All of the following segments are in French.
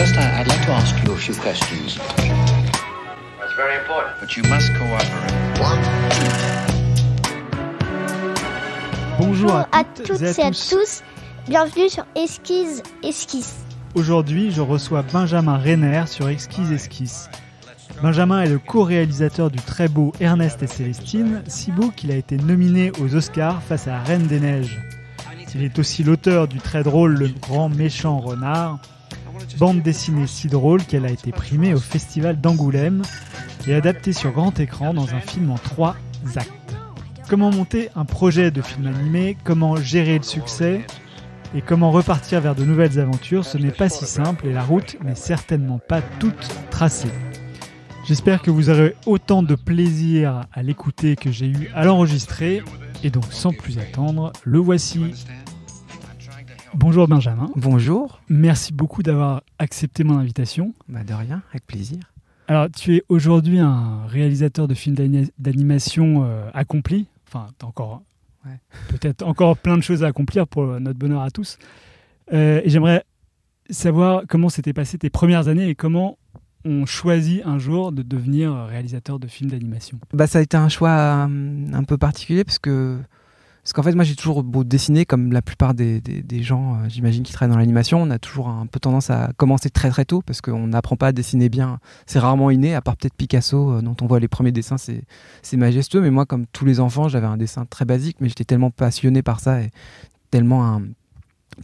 That's very important. But you must cooperate. Bonjour à, toutes, et à, tous. Bienvenue sur Esquise Esquisse. Aujourd'hui, je reçois Benjamin Renner sur Esquise Esquisse. Benjamin est le co-réalisateur du très beau Ernest et Célestine, si beau qu'il a été nominé aux Oscars face à Reine des Neiges. Il est aussi l'auteur du très drôle Le Grand Méchant Renard, bande dessinée si drôle qu'elle a été primée au Festival d'Angoulême et adaptée sur grand écran dans un film en trois actes. Comment monter un projet de film animé, comment gérer le succès et comment repartir vers de nouvelles aventures, ce n'est pas si simple et la route n'est certainement pas toute tracée. J'espère que vous aurez autant de plaisir à l'écouter que j'ai eu à l'enregistrer. Et donc sans plus attendre, le voici. Bonjour Benjamin. Bonjour. Merci beaucoup d'avoir accepté mon invitation. Bah, de rien, avec plaisir. Alors tu es aujourd'hui un réalisateur de films d'animation euh, accompli. Enfin, tu as encore peut-être encore plein de choses à accomplir pour notre bonheur à tous. Euh, et j'aimerais savoir comment s'étaient passées tes premières années et comment on choisit un jour de devenir réalisateur de films d'animation. Bah ça a été un choix euh, un peu particulier parce que parce qu'en fait, moi, j'ai toujours beau dessiner, comme la plupart des, gens, euh, j'imagine, qui travaillent dans l'animation, on a toujours un peu tendance à commencer très très tôt, parce qu'on n'apprend pas à dessiner bien. C'est rarement inné, à part peut-être Picasso, euh, dont on voit les premiers dessins, c'est majestueux. Mais moi, comme tous les enfants, j'avais un dessin très basique, mais j'étais tellement passionné par ça et tellement un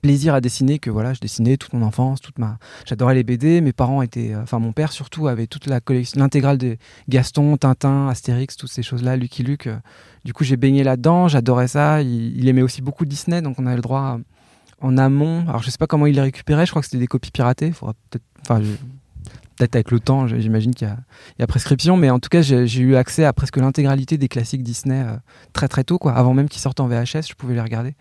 plaisir à dessiner que voilà, je dessinais toute mon enfance, toute ma j'adorais les BD, mes parents étaient euh, enfin mon père surtout avait toute la collection l'intégrale de Gaston, Tintin, Astérix, toutes ces choses-là, Lucky Luke. Euh, du coup, j'ai baigné là-dedans, j'adorais ça, il... aimait aussi beaucoup Disney donc on avait le droit euh, en amont. Alors je sais pas comment il les récupérait, je crois que c'était des copies piratées, faudra peut-être enfin Peut-être avec le temps, j'imagine qu'il y, a prescription, mais en tout cas, j'ai eu accès à presque l'intégralité des classiques Disney très très tôt, quoi. Avant même qu'ils sortent en VHS, je pouvais les regarder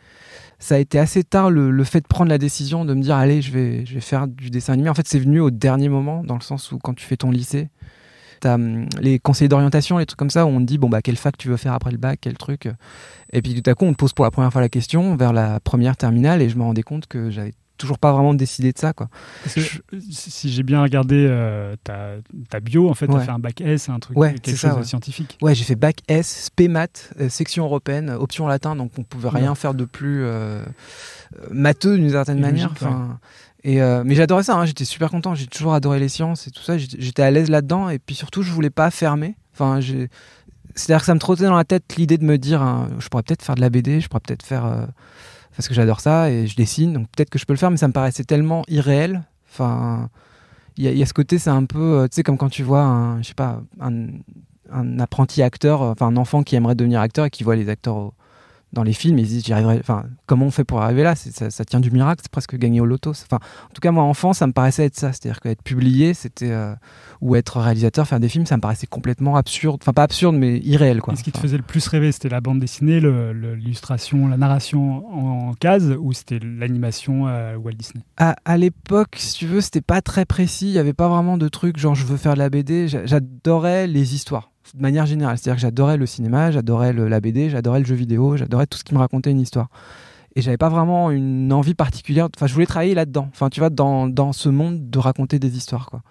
ça a été assez tard le, fait de prendre la décision de me dire allez je vais, je vais faire du dessin animé. En fait c'est venu au dernier moment dans le sens où quand tu fais ton lycée, t'as hum, les conseils d'orientation, les trucs comme ça où on te dit bon bah quelle fac tu veux faire après le bac, quel truc. Euh. Et puis tout à coup on te pose pour la première fois la question vers la première terminale et je me rendais compte que j'avais toujours pas vraiment décidé de ça. Quoi. Si j'ai bien regardé euh, ta, bio, en fait, tu as fait un bac S, un truc, ouais, quelque scientifique. Ouais, j'ai fait bac S, spé maths, euh, section européenne, option latin, donc on pouvait rien faire de plus euh, matheux d'une certaine manière manière. Et mais j'adorais ça, hein, j'étais super content, j'ai toujours adoré les sciences et tout ça, j'étais à l'aise là-dedans et puis surtout je voulais pas fermer. Enfin, c'est-à-dire que ça me trottait dans la tête l'idée de me dire, hein, je pourrais peut-être faire de la BD, je pourrais peut-être faire parce que j'adore ça et je dessine, donc peut-être que je peux le faire, mais ça me paraissait tellement irréel. Enfin, il y, a ce côté, c'est un peu, euh, tu sais, comme quand tu vois un, je sais pas, un, un apprenti acteur, euh, enfin un enfant qui aimerait devenir acteur et qui voit les acteurs au, dans les films, ils disent j'y arriverai. Enfin, comment on fait pour arriver là ça, ça, tient du miracle, c'est presque gagner au loto. Enfin, en tout cas, moi, enfant, ça me paraissait être ça. C'est-à-dire qu'être publié, c'était. Euh, ou être réalisateur, faire des films, ça me paraissait complètement absurde. Enfin, pas absurde, mais irréel, quoi. ce qui te faisait le plus rêver, c'était la bande dessinée, l'illustration, la narration en, case, ou c'était l'animation euh, Walt Disney À, à l'époque, si tu veux, c'était pas très précis. Il n'y avait pas vraiment de trucs genre je veux faire de la BD. J'adorais les histoires de manière générale. C'est-à-dire que j'adorais le cinéma, j'adorais la BD, j'adorais le jeu vidéo, j'adorais tout ce qui me racontait une histoire. Et j'avais pas vraiment une envie particulière. Enfin, je voulais travailler là-dedans. Enfin, tu vois, dans, ce monde de raconter des histoires, quoi.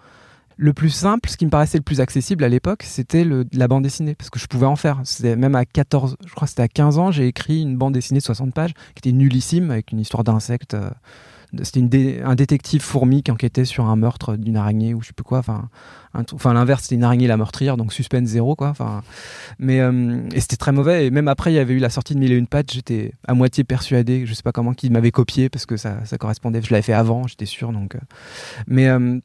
Le plus simple, ce qui me paraissait le plus accessible à l'époque, c'était la bande dessinée, parce que je pouvais en faire. même à 14, je crois c'était à 15 ans, j'ai écrit une bande dessinée de 60 pages, qui était nullissime, avec une histoire d'insectes. Euh, c'était un détective fourmi qui enquêtait sur un meurtre d'une araignée ou je sais plus quoi. Enfin, l'inverse, c'était une araignée la meurtrière, donc suspense zéro quoi. Enfin, mais euh, et c'était très mauvais. Et même après, il y avait eu la sortie de Mille et une pattes. J'étais à moitié persuadé, je sais pas comment, qu'il m'avait copié parce que ça, correspondait. Je l'avais fait avant, j'étais sûr. Donc, euh. mais euh,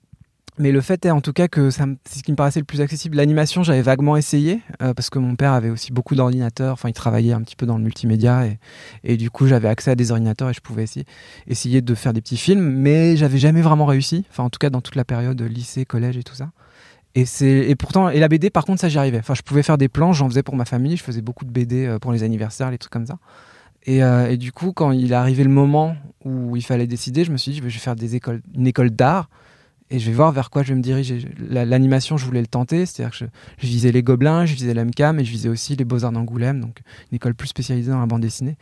mais le fait est en tout cas que c'est ce qui me paraissait le plus accessible. L'animation, j'avais vaguement essayé euh, parce que mon père avait aussi beaucoup d'ordinateurs. Enfin, il travaillait un petit peu dans le multimédia et, du coup, j'avais accès à des ordinateurs et je pouvais essayer, essayer de faire des petits films, mais j'avais jamais vraiment réussi. Enfin, en tout cas, dans toute la période lycée, collège et tout ça. Et, et pourtant, et la BD, par contre, ça j'y arrivais. Enfin, je pouvais faire des plans, j'en faisais pour ma famille, je faisais beaucoup de BD euh, pour les anniversaires, les trucs comme ça. Et, euh, et, du coup, quand il est arrivé le moment où il fallait décider, je me suis dit, je vais faire des écoles, une école d'art et je vais voir vers quoi je vais me diriger. L'animation, je voulais le tenter, c'est-à-dire que je, visais les Gobelins, je visais l'AMCAM et je visais aussi les Beaux-Arts d'Angoulême, donc une école plus spécialisée dans la bande dessinée.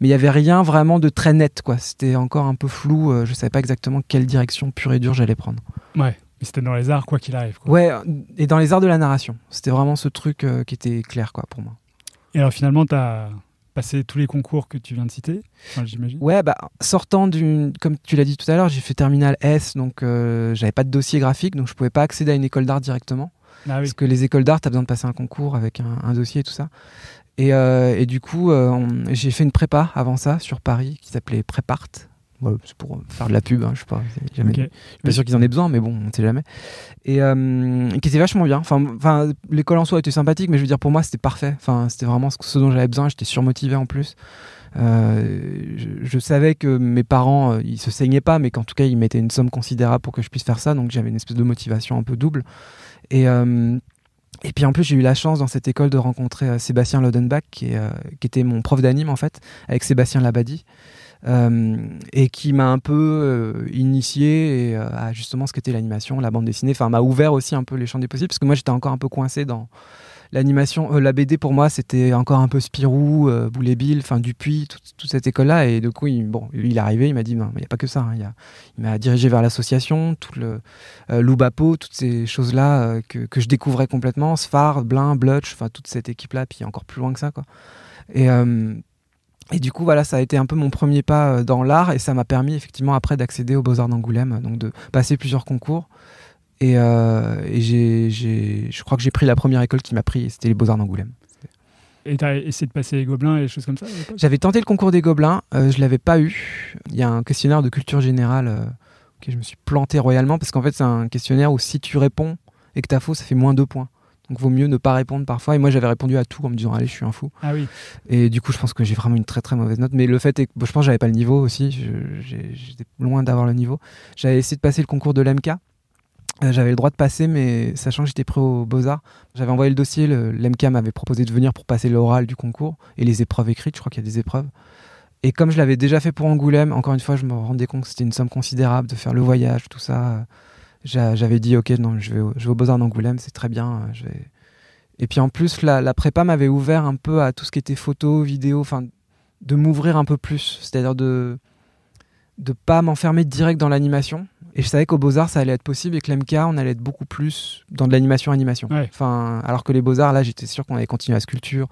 Mais il n'y avait rien vraiment de très net, quoi. C'était encore un peu flou, euh, je ne savais pas exactement quelle direction pure et dure j'allais prendre. Ouais, mais c'était dans les arts, quoi qu'il arrive. Ouais, euh, et dans les arts de la narration. C'était vraiment ce truc euh, qui était clair, quoi, pour moi. Et alors finalement, tu as passer tous les concours que tu viens de citer, j'imagine. Ouais, bah, sortant d'une, comme tu l'as dit tout à l'heure, j'ai fait terminal S, donc euh, j'avais pas de dossier graphique, donc je pouvais pas accéder à une école d'art directement. Ah Parce que les écoles d'art, tu as besoin de passer un concours avec un, dossier et tout ça. Et, euh, du coup, euh, j'ai fait une prépa avant ça sur Paris qui s'appelait Prépart, c'est pour euh, faire de la pub, hein, je sais pas. Jamais... suis pas sûr qu'ils en aient besoin, mais bon, on sait jamais. Et euh, qui était vachement bien. Enfin, enfin l'école en soi était sympathique, mais je veux dire, pour moi, c'était parfait. Enfin, c'était vraiment ce dont j'avais besoin. J'étais surmotivé en plus. Euh, je, savais que mes parents, ils se saignaient pas, mais qu'en tout cas, ils mettaient une somme considérable pour que je puisse faire ça. Donc, j'avais une espèce de motivation un peu double. Et. et puis en plus, j'ai eu la chance dans cette école de rencontrer Sébastien Lodenbach, qui, qui, était mon prof d'anime en fait, avec Sébastien Labadie, euh, et qui m'a un peu euh, initié euh, à justement ce qu'était l'animation, la bande dessinée, enfin m'a ouvert aussi un peu les champs des possibles, parce que moi j'étais encore un peu coincé dans l'animation, la BD pour moi c'était encore un peu Spirou, euh, Boulet Bill, enfin Dupuis, tout, toute cette école-là. Et du coup, il, bon, il est arrivé, il m'a dit, il n'y a pas que ça. Hein. il m'a dirigé vers l'association, tout le Loubapo, toutes ces choses-là que, que, je découvrais complètement, Sfar, Blin, Blutch, enfin toute cette équipe-là, puis encore plus loin que ça. Quoi. Et et du coup, voilà, ça a été un peu mon premier pas euh, dans l'art et ça m'a permis effectivement après d'accéder aux Beaux-Arts d'Angoulême, donc de passer plusieurs concours. Et, euh, je crois que j'ai pris la première école qui m'a pris, c'était les Beaux-Arts d'Angoulême. Et t'as essayé de passer les Gobelins et des choses comme ça J'avais tenté le concours des Gobelins, euh, je l'avais pas eu. Il y a un questionnaire de culture générale que je me suis planté royalement parce qu'en fait, c'est un questionnaire où si tu réponds et que t'as faux, ça fait moins deux points. Donc vaut mieux ne pas répondre parfois. Et moi j'avais répondu à tout en me disant allez je suis un fou. Ah Et du coup je pense que j'ai vraiment une très très mauvaise note. Mais le fait est que je pense que j'avais pas le niveau aussi. J'étais loin d'avoir le niveau. J'avais essayé de passer le concours de l'MK. Euh, j'avais le droit de passer, mais sachant que j'étais prêt aux Beaux-Arts, j'avais envoyé le dossier. L'MK m'avait proposé de venir pour passer l'oral du concours et les épreuves écrites. Je crois qu'il y a des épreuves. Et comme je l'avais déjà fait pour Angoulême, encore une fois, je me rendais compte que c'était une somme considérable de faire le voyage, tout ça j'avais dit ok non je vais, au, Beaux-Arts d'Angoulême c'est très bien euh, et puis en plus la, la prépa m'avait ouvert un peu à tout ce qui était photo vidéo de m'ouvrir un peu plus c'est-à-dire de de pas m'enfermer direct dans l'animation et je savais qu'au Beaux-Arts ça allait être possible et que l'MK on allait être beaucoup plus dans de l'animation animation, alors que les Beaux-Arts là j'étais sûr qu'on allait continuer la sculpture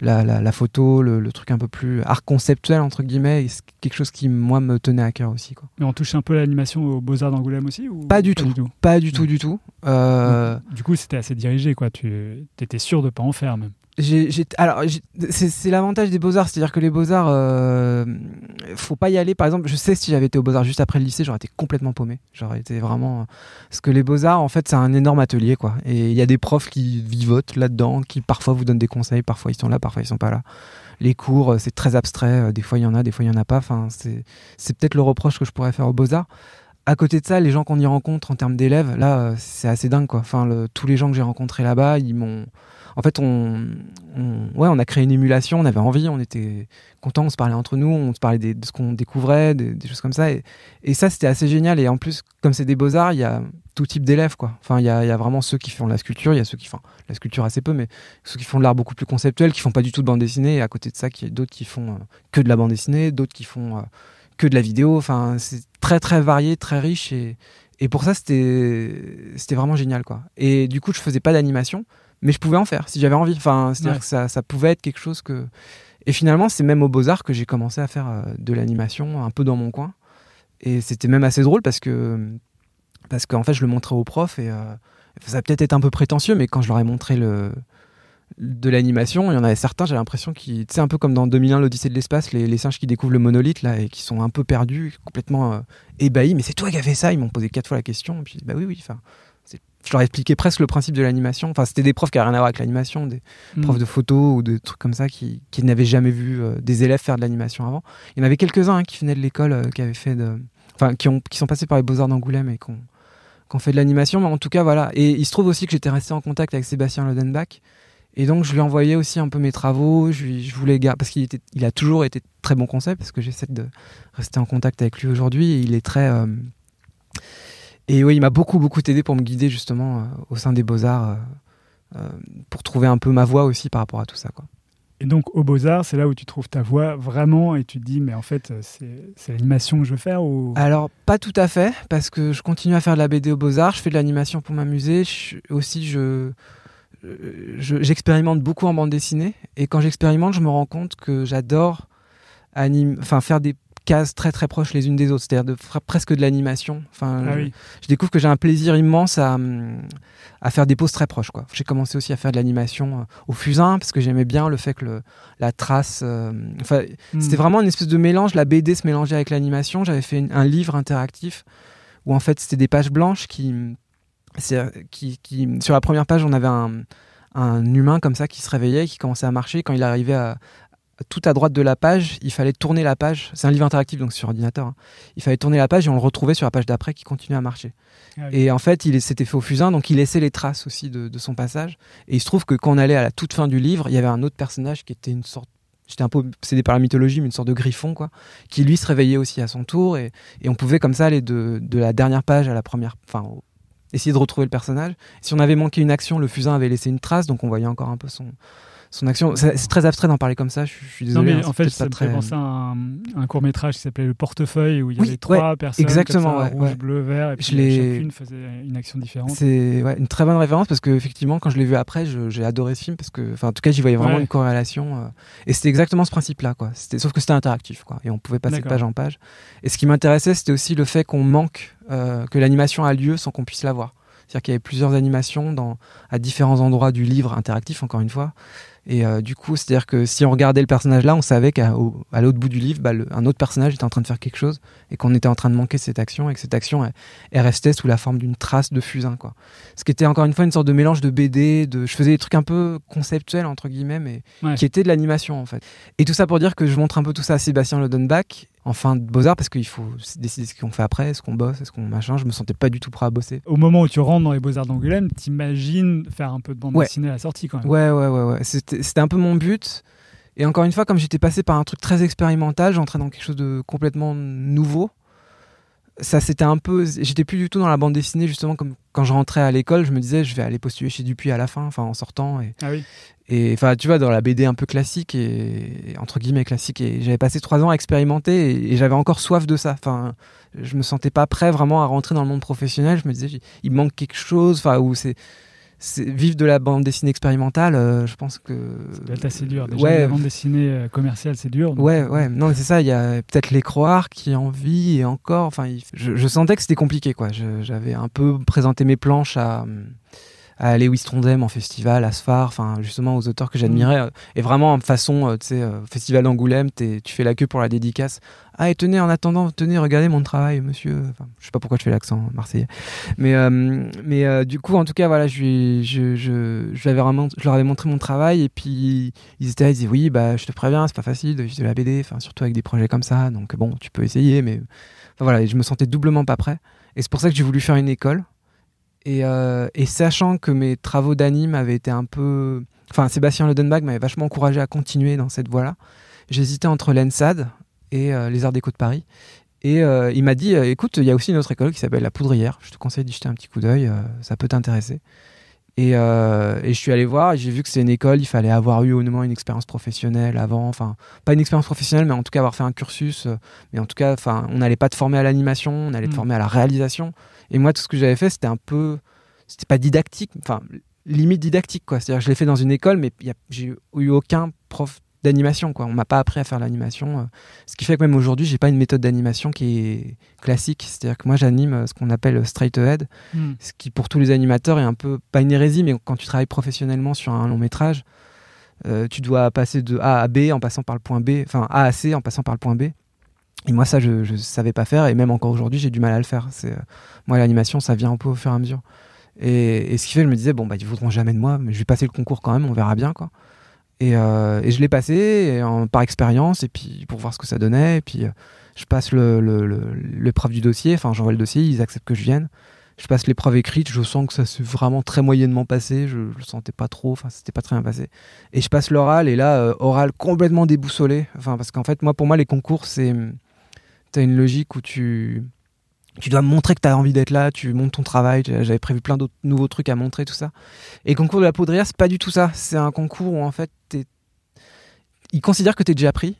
la, la, photo, le, truc un peu plus art conceptuel, entre guillemets, quelque chose qui, moi, me tenait à cœur aussi. Quoi. Mais on touche un peu l'animation aux Beaux-Arts d'Angoulême aussi ou... pas, du, tout. du Pas du tout, du tout. Euh, du coup, c'était assez dirigé, quoi. Tu étais sûr de pas en faire, même alors, c'est, l'avantage des beaux-arts, c'est-à-dire que les beaux-arts, euh, faut pas y aller. Par exemple, je sais si j'avais été aux beaux-arts juste après le lycée, j'aurais été complètement paumé. J'aurais été vraiment. Parce que les beaux-arts, en fait, c'est un énorme atelier, quoi. Et il y a des profs qui vivotent là-dedans, qui parfois vous donnent des conseils, parfois ils sont là, parfois ils sont pas là. Les cours, euh, c'est très abstrait. Euh, des fois, il y en a, des fois, il y en a pas. Enfin, c'est, c'est peut-être le reproche que je pourrais faire aux beaux-arts à côté de ça, les gens qu'on y rencontre en termes d'élèves, là, c'est assez dingue, quoi. Enfin, tous les gens que j'ai rencontrés là-bas, ils m'ont, en fait, on, on, ouais, on a créé une émulation, on avait envie, on était contents, on se parlait entre nous, on se parlait de ce qu'on découvrait, des, choses comme ça. Et, ça, c'était assez génial. Et en plus, comme c'est des beaux-arts, il y a tout type d'élèves, quoi. Enfin, il y a, vraiment ceux qui font la sculpture, il y a ceux qui font la sculpture assez peu, mais ceux qui font de l'art beaucoup plus conceptuel, qui font pas du tout de bande dessinée. Et à côté de ça, il y a d'autres qui font euh, que de la bande dessinée, d'autres qui font euh, que de la vidéo. Enfin, c'est très, très varié, très riche. Et, pour ça, c'était vraiment génial, quoi. Et du coup, je faisais pas d'animation mais je pouvais en faire si j'avais envie. Enfin, c'est-à-dire que ça, ça, pouvait être quelque chose que. Et finalement, c'est même au Beaux-Arts que j'ai commencé à faire euh, de l'animation, un peu dans mon coin. Et c'était même assez drôle parce que. Parce qu'en fait, je le montrais au prof et. Euh, ça peut-être être un peu prétentieux, mais quand je leur ai montré le de l'animation, il y en avait certains, j'ai l'impression qu'ils, c'est un peu comme dans 2001, l'Odyssée de l'espace, les, singes qui découvrent le monolithe là et qui sont un peu perdus, complètement euh, ébahis. Mais c'est toi qui as fait ça Ils m'ont posé quatre fois la question. Et puis, bah oui, oui. Enfin, je leur expliquais presque le principe de l'animation. Enfin, c'était des profs qui n'avaient rien à voir avec l'animation, des hmm. profs de photo ou des trucs comme ça qui, n'avaient jamais vu euh, des élèves faire de l'animation avant. Il y en avait quelques-uns hein, qui venaient de l'école, euh, qui avaient fait de. Enfin, qui, sont passés par les Beaux-Arts d'Angoulême et qui ont, fait de l'animation. Mais en tout cas, voilà. Et il se trouve aussi que j'étais resté en contact avec Sébastien Lodenbach. Et donc, je lui envoyais aussi un peu mes travaux. Je, voulais parce qu'il il a toujours été très bon conseil, parce que j'essaie de rester en contact avec lui aujourd'hui. Il est très, euh, et oui, il m'a beaucoup, beaucoup aidé pour me guider justement euh, au sein des beaux-arts, euh, euh, pour trouver un peu ma voie aussi par rapport à tout ça. Quoi. Et donc, aux Beaux-Arts, c'est là où tu trouves ta voix vraiment et tu te dis, mais en fait, c'est l'animation que je veux faire ou... Alors, pas tout à fait, parce que je continue à faire de la BD aux Beaux-Arts, je fais de l'animation pour m'amuser. Aussi, je j'expérimente beaucoup en bande dessinée. Et quand j'expérimente, je me rends compte que j'adore enfin, faire des cases très très proches les unes des autres, c'est-à-dire presque de l'animation. Enfin, ah je, découvre que j'ai un plaisir immense à, hum, à, faire des poses très proches. Quoi. J'ai commencé aussi à faire de l'animation euh, au fusain parce que j'aimais bien le fait que le, la trace. Euh, enfin, hmm. c'était vraiment une espèce de mélange. La BD se mélangeait avec l'animation. J'avais fait un livre interactif où en fait c'était des pages blanches qui, hum, euh, qui, qui, hum, sur la première page on avait un un humain comme ça qui se réveillait, qui commençait à marcher. Quand il arrivait à, tout à droite de la page, il fallait tourner la page. C'est un livre interactif, donc sur ordinateur. Hein. Il fallait tourner la page et on le retrouvait sur la page d'après qui continuait à marcher. Ah et en fait, il s'était fait au fusain, donc il laissait les traces aussi de, son passage. Et il se trouve que quand on allait à la toute fin du livre, il y avait un autre personnage qui était une sorte. J'étais un peu obsédé par la mythologie, mais une sorte de griffon, quoi, qui lui se réveillait aussi à son tour. Et, on pouvait comme ça aller de, la dernière page à la première. Enfin, essayer de retrouver le personnage. Si on avait manqué une action, le fusain avait laissé une trace, donc on voyait encore un peu son, son action. C'est très abstrait d'en parler comme ça, je, suis désolé. Non, mais hein, en fait, ça me très... un, court métrage qui s'appelait Le Portefeuille, où il y avait trois personnes, exactement, rouge, bleu, vert, et puis chacune faisait une action différente. C'est une très bonne référence parce que effectivement, quand je l'ai vu après, j'ai adoré ce film parce que, en tout cas, j'y voyais vraiment une corrélation. Euh, et c'était exactement ce principe-là, quoi. Sauf que c'était interactif, quoi, et on pouvait passer de page en page. Et ce qui m'intéressait, c'était aussi le fait qu'on manque, euh, que l'animation a lieu sans qu'on puisse la voir. C'est-à-dire qu'il y avait plusieurs animations dans, à différents endroits du livre interactif, encore une fois. Et euh, du coup, c'est-à-dire que si on regardait le personnage là, on savait qu'à l'autre bout du livre, bah, un autre personnage était en train de faire quelque chose et qu'on était en train de manquer cette action et que cette action est restait sous la forme d'une trace de fusain. Quoi. Ce qui était encore une fois une sorte de mélange de BD, de, je faisais des trucs un peu conceptuels, entre guillemets, mais qui était de l'animation en fait. Et tout ça pour dire que je montre un peu tout ça à Sébastien Lodenbach en fin de beaux-arts parce qu'il faut décider ce qu'on fait après, ce qu'on bosse, ce qu'on machin. Je me sentais pas du tout prêt à bosser. Au moment où tu rentres dans les beaux-arts d'Angoulême, t'imagines faire un peu de bande dessinée à la sortie quand même. Ouais, ouais, ouais. ouais. C'était un peu mon but. Et encore une fois, comme j'étais passé par un truc très expérimental, j'entrais dans quelque chose de complètement nouveau ça c'était un peu j'étais plus du tout dans la bande dessinée justement comme quand je rentrais à l'école je me disais je vais aller postuler chez Dupuis à la fin enfin en sortant et ah oui. et enfin tu vois dans la BD un peu classique et entre guillemets classique et j'avais passé trois ans à expérimenter et, j'avais encore soif de ça enfin je me sentais pas prêt vraiment à rentrer dans le monde professionnel je me disais il manque quelque chose enfin où c'est vivre de la bande dessinée expérimentale, euh, je pense que. C'est assez dur. Déjà, ouais, la bande dessinée euh, commerciale, c'est dur. Ouais, ouais. Non, c'est ça. Il y a peut-être les croires qui en vit et encore. Enfin, je, sentais que c'était compliqué, quoi. J'avais un peu présenté mes planches à. Hum, à Lewis Trondheim en festival, à Sfar, enfin justement aux auteurs que j'admirais. Mm. Et vraiment en façon, euh, tu sais, euh, festival d'Angoulême, tu fais la queue pour la dédicace. Ah et tenez, en attendant, tenez, regardez mon travail, monsieur. Enfin, je sais pas pourquoi je fais l'accent marseillais. Mais, euh, mais du coup, en tout cas, voilà, je, je, je, leur avais montré mon travail et puis ils étaient là, ils disaient oui, bah je te préviens, c'est pas facile de vivre de la BD, surtout avec des projets comme ça. Donc bon, tu peux essayer, mais voilà, je me sentais doublement pas prêt. Et c'est pour ça que j'ai voulu faire une école euh, et, sachant que mes travaux d'anime avaient été un peu. Enfin, Sébastien Ledenbach m'avait vachement encouragé à continuer dans cette voie-là. J'hésitais entre l'ENSAD et euh, les Arts Déco de Paris. Et euh, il m'a dit écoute, il y a aussi une autre école qui s'appelle La Poudrière. Je te conseille d'y jeter un petit coup d'œil, ça peut t'intéresser. Et, je suis allé voir, j'ai vu que c'est une école, il fallait avoir eu au moins une expérience professionnelle avant. Enfin, pas une expérience professionnelle, mais en tout cas avoir fait un cursus. mais en tout cas, on n'allait pas te former à l'animation, on allait te mmh. former à la réalisation. Et moi, tout ce que j'avais fait, c'était un peu. C'était pas didactique, enfin, limite didactique, quoi. C'est-à-dire, je l'ai fait dans une école, mais j'ai eu aucun prof d'animation, quoi. On m'a pas appris à faire l'animation. Euh. Ce qui fait que même aujourd'hui, j'ai pas une méthode d'animation qui est classique. C'est-à-dire que moi, j'anime euh, ce qu'on appelle euh, straight ahead, hmm. ce qui, pour tous les animateurs, est un peu, pas une hérésie, mais quand tu travailles professionnellement sur un long métrage, tu dois passer de A à B en passant par le point B, enfin A à C en passant par le point B. Et moi, ça, je ne savais pas faire. Et même encore aujourd'hui, j'ai du mal à le faire. C'est, euh, moi, l'animation, ça vient un peu au fur et à mesure. Et, et, ce qui fait, je me disais, bon, bah, ils voudront jamais de moi, mais je vais passer le concours quand même, on verra bien, quoi. Et, euh, et je l'ai passé en, par expérience, et puis pour voir ce que ça donnait. Et puis euh, je passe l'épreuve le, le, du dossier, enfin, j'envoie le dossier, ils acceptent que je vienne. Je passe l'épreuve écrite, je sens que ça s'est vraiment très moyennement passé, je, ne le sentais pas trop, enfin, c'était pas très bien passé. Et je passe l'oral, et là, oral complètement déboussolé. Enfin, parce qu'en fait, moi, pour moi, les concours, c'est. Hum, tu une logique où tu, tu dois montrer que tu as envie d'être là, tu montes ton travail, j'avais prévu plein d'autres nouveaux trucs à montrer, tout ça. Et le concours de la poudrière, c'est pas du tout ça. C'est un concours où en fait, ils considèrent que tu déjà pris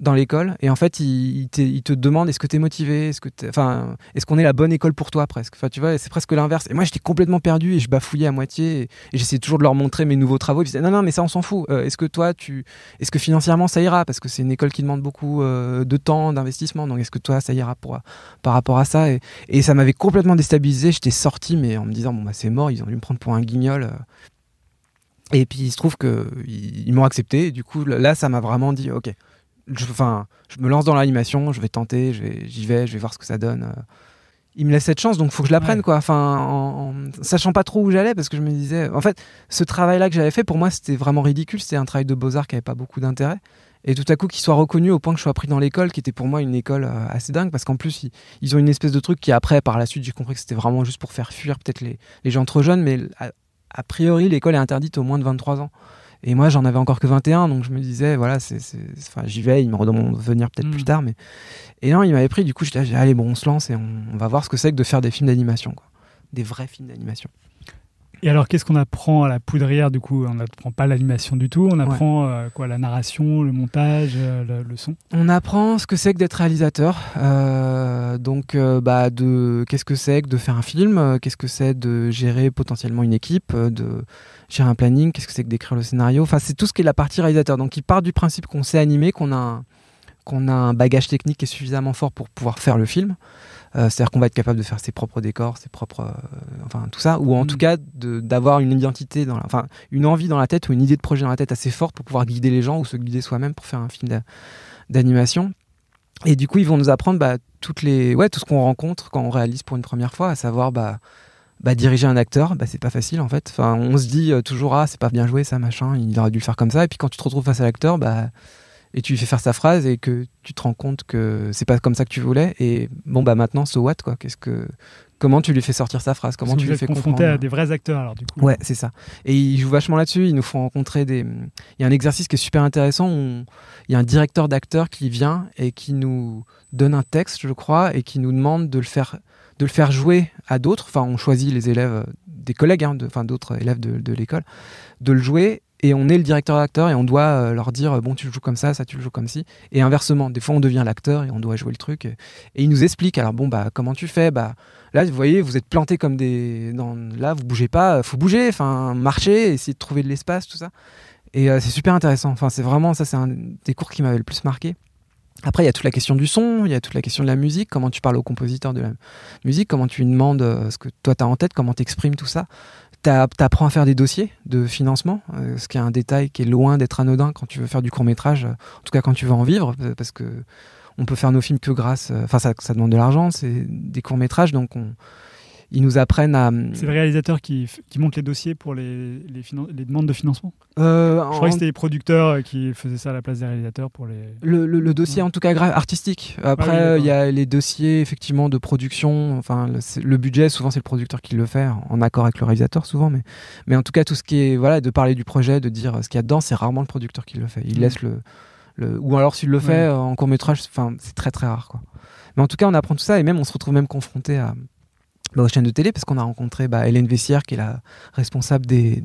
dans l'école et en fait ils, te demandent est-ce que tu es motivé est-ce que enfin est-ce qu'on est la bonne école pour toi presque enfin tu vois c'est presque l'inverse et moi j'étais complètement perdu et je bafouillais à moitié et, j'essayais toujours de leur montrer mes nouveaux travaux et disaient non non mais ça on s'en fout euh, est-ce que toi tu est-ce que financièrement ça ira parce que c'est une école qui demande beaucoup euh, de temps d'investissement donc est-ce que toi ça ira pour par rapport à ça et, ça m'avait complètement déstabilisé j'étais sorti mais en me disant bon bah c'est mort ils ont dû me prendre pour un guignol euh. et puis il se trouve que ils, ils m'ont accepté et du coup là ça m'a vraiment dit ok je, enfin, je me lance dans l'animation, je vais tenter, j'y vais, je vais voir ce que ça donne. Euh. Il me laisse cette chance, donc il faut que je l'apprenne quoi. Enfin, en, sachant pas trop où j'allais, parce que je me disais, en fait, ce travail-là que j'avais fait, pour moi, c'était vraiment ridicule. C'était un travail de beaux-arts qui avait pas beaucoup d'intérêt. Et tout à coup, qu'il soit reconnu au point que je sois pris dans l'école, qui était pour moi une école euh, assez dingue, parce qu'en plus, ils, ont une espèce de truc qui, après, par la suite, j'ai compris que c'était vraiment juste pour faire fuir peut-être les, gens trop jeunes, mais a, priori, l'école est interdite au moins de 23 ans. Et moi, j'en avais encore que 21, donc je me disais, voilà, c'est, j'y vais, il me redemande de venir peut-être plus mm. tard. Mais... Et non, il m'avait pris, du coup, je disais, allez, bon, on se lance et on, on va voir ce que c'est que de faire des films d'animation, quoi. Des vrais films d'animation. Et alors, qu'est-ce qu'on apprend à la poudrière Du coup, on n'apprend pas l'animation du tout. On apprend euh, quoi La narration, le montage, euh, le, son. On apprend ce que c'est que d'être réalisateur. Euh, donc, bah, de qu'est-ce que c'est que de faire un film Qu'est-ce que c'est de gérer potentiellement une équipe De gérer un planning Qu'est-ce que c'est que d'écrire le scénario Enfin, c'est tout ce qui est la partie réalisateur. Donc, il part du principe qu'on sait animer, qu'on a qu'on a un bagage technique qui est suffisamment fort pour pouvoir faire le film. Euh, c'est-à-dire qu'on va être capable de faire ses propres décors, ses propres. Euh, enfin, tout ça. Ou en mm. tout cas, d'avoir une identité, dans enfin, une envie dans la tête ou une idée de projet dans la tête assez forte pour pouvoir guider les gens ou se guider soi-même pour faire un film d'animation. Et du coup, ils vont nous apprendre bah, toutes les, ouais, tout ce qu'on rencontre quand on réalise pour une première fois, à savoir. Bah, bah diriger un acteur, bah, c'est pas facile en fait. Enfin, on se dit euh, toujours ah c'est pas bien joué ça machin, il aurait dû le faire comme ça. Et puis quand tu te retrouves face à l'acteur, bah et tu lui fais faire sa phrase et que tu te rends compte que c'est pas comme ça que tu voulais et bon bah maintenant ce what quoi qu'est-ce que comment tu lui fais sortir sa phrase comment tu lui fais confronter à des vrais acteurs alors du coup ouais c'est ça et ils jouent vachement là-dessus ils nous font rencontrer des il y a un exercice qui est super intéressant il y a un directeur d'acteurs qui vient et qui nous donne un texte je crois et qui nous demande de le faire de le faire jouer à d'autres enfin on choisit les élèves euh, des collègues hein, enfin d'autres élèves de, de l'école de le jouer et on est le directeur d'acteur et on doit euh, leur dire euh, bon tu le joues comme ça, ça tu le joues comme ci et inversement des fois on devient l'acteur et on doit jouer le truc et, ils il nous explique alors bon bah comment tu fais bah là vous voyez vous êtes planté comme des là vous bougez pas euh, faut bouger enfin marcher essayer de trouver de l'espace tout ça et c'est super intéressant enfin c'est vraiment ça c'est un des cours qui m'avait le plus marqué après, il y a toute la question du son, il y a toute la question de la musique, comment tu parles au compositeur de la musique, comment tu lui demandes ce que toi tu as en tête, comment tu exprimes tout ça. T'apprends à faire des dossiers de financement, euh, ce qui est un détail qui est loin d'être anodin quand tu veux faire du court métrage, euh, en tout cas quand tu veux en vivre, euh, parce que on peut faire nos films que grâce. Enfin, ça, ça demande de l'argent, c'est des courts métrages, donc on, ils nous apprennent à. Hum, c'est le réalisateur qui, monte les dossiers pour les, les demandes de financement euh, Je crois que c'était les producteurs euh, qui faisaient ça à la place des réalisateurs pour les. Le, dossier, en tout cas, artistique. Après, ah il y a les dossiers, effectivement, de production. Enfin, le, budget, souvent, c'est le producteur qui le fait, en accord avec le réalisateur, souvent. Mais, mais en tout cas, tout ce qui est. Voilà, de parler du projet, de dire euh, ce qu'il y a dedans, c'est rarement le producteur qui le fait. Il mm. laisse le. ou alors s'il le fait en court métrage, c'est très très rare. Quoi. Mais en tout cas, on apprend tout ça et même on se retrouve même confronté à, bah, aux de télé, parce qu'on a rencontré bah, Hélène Vessière, qui est la responsable des,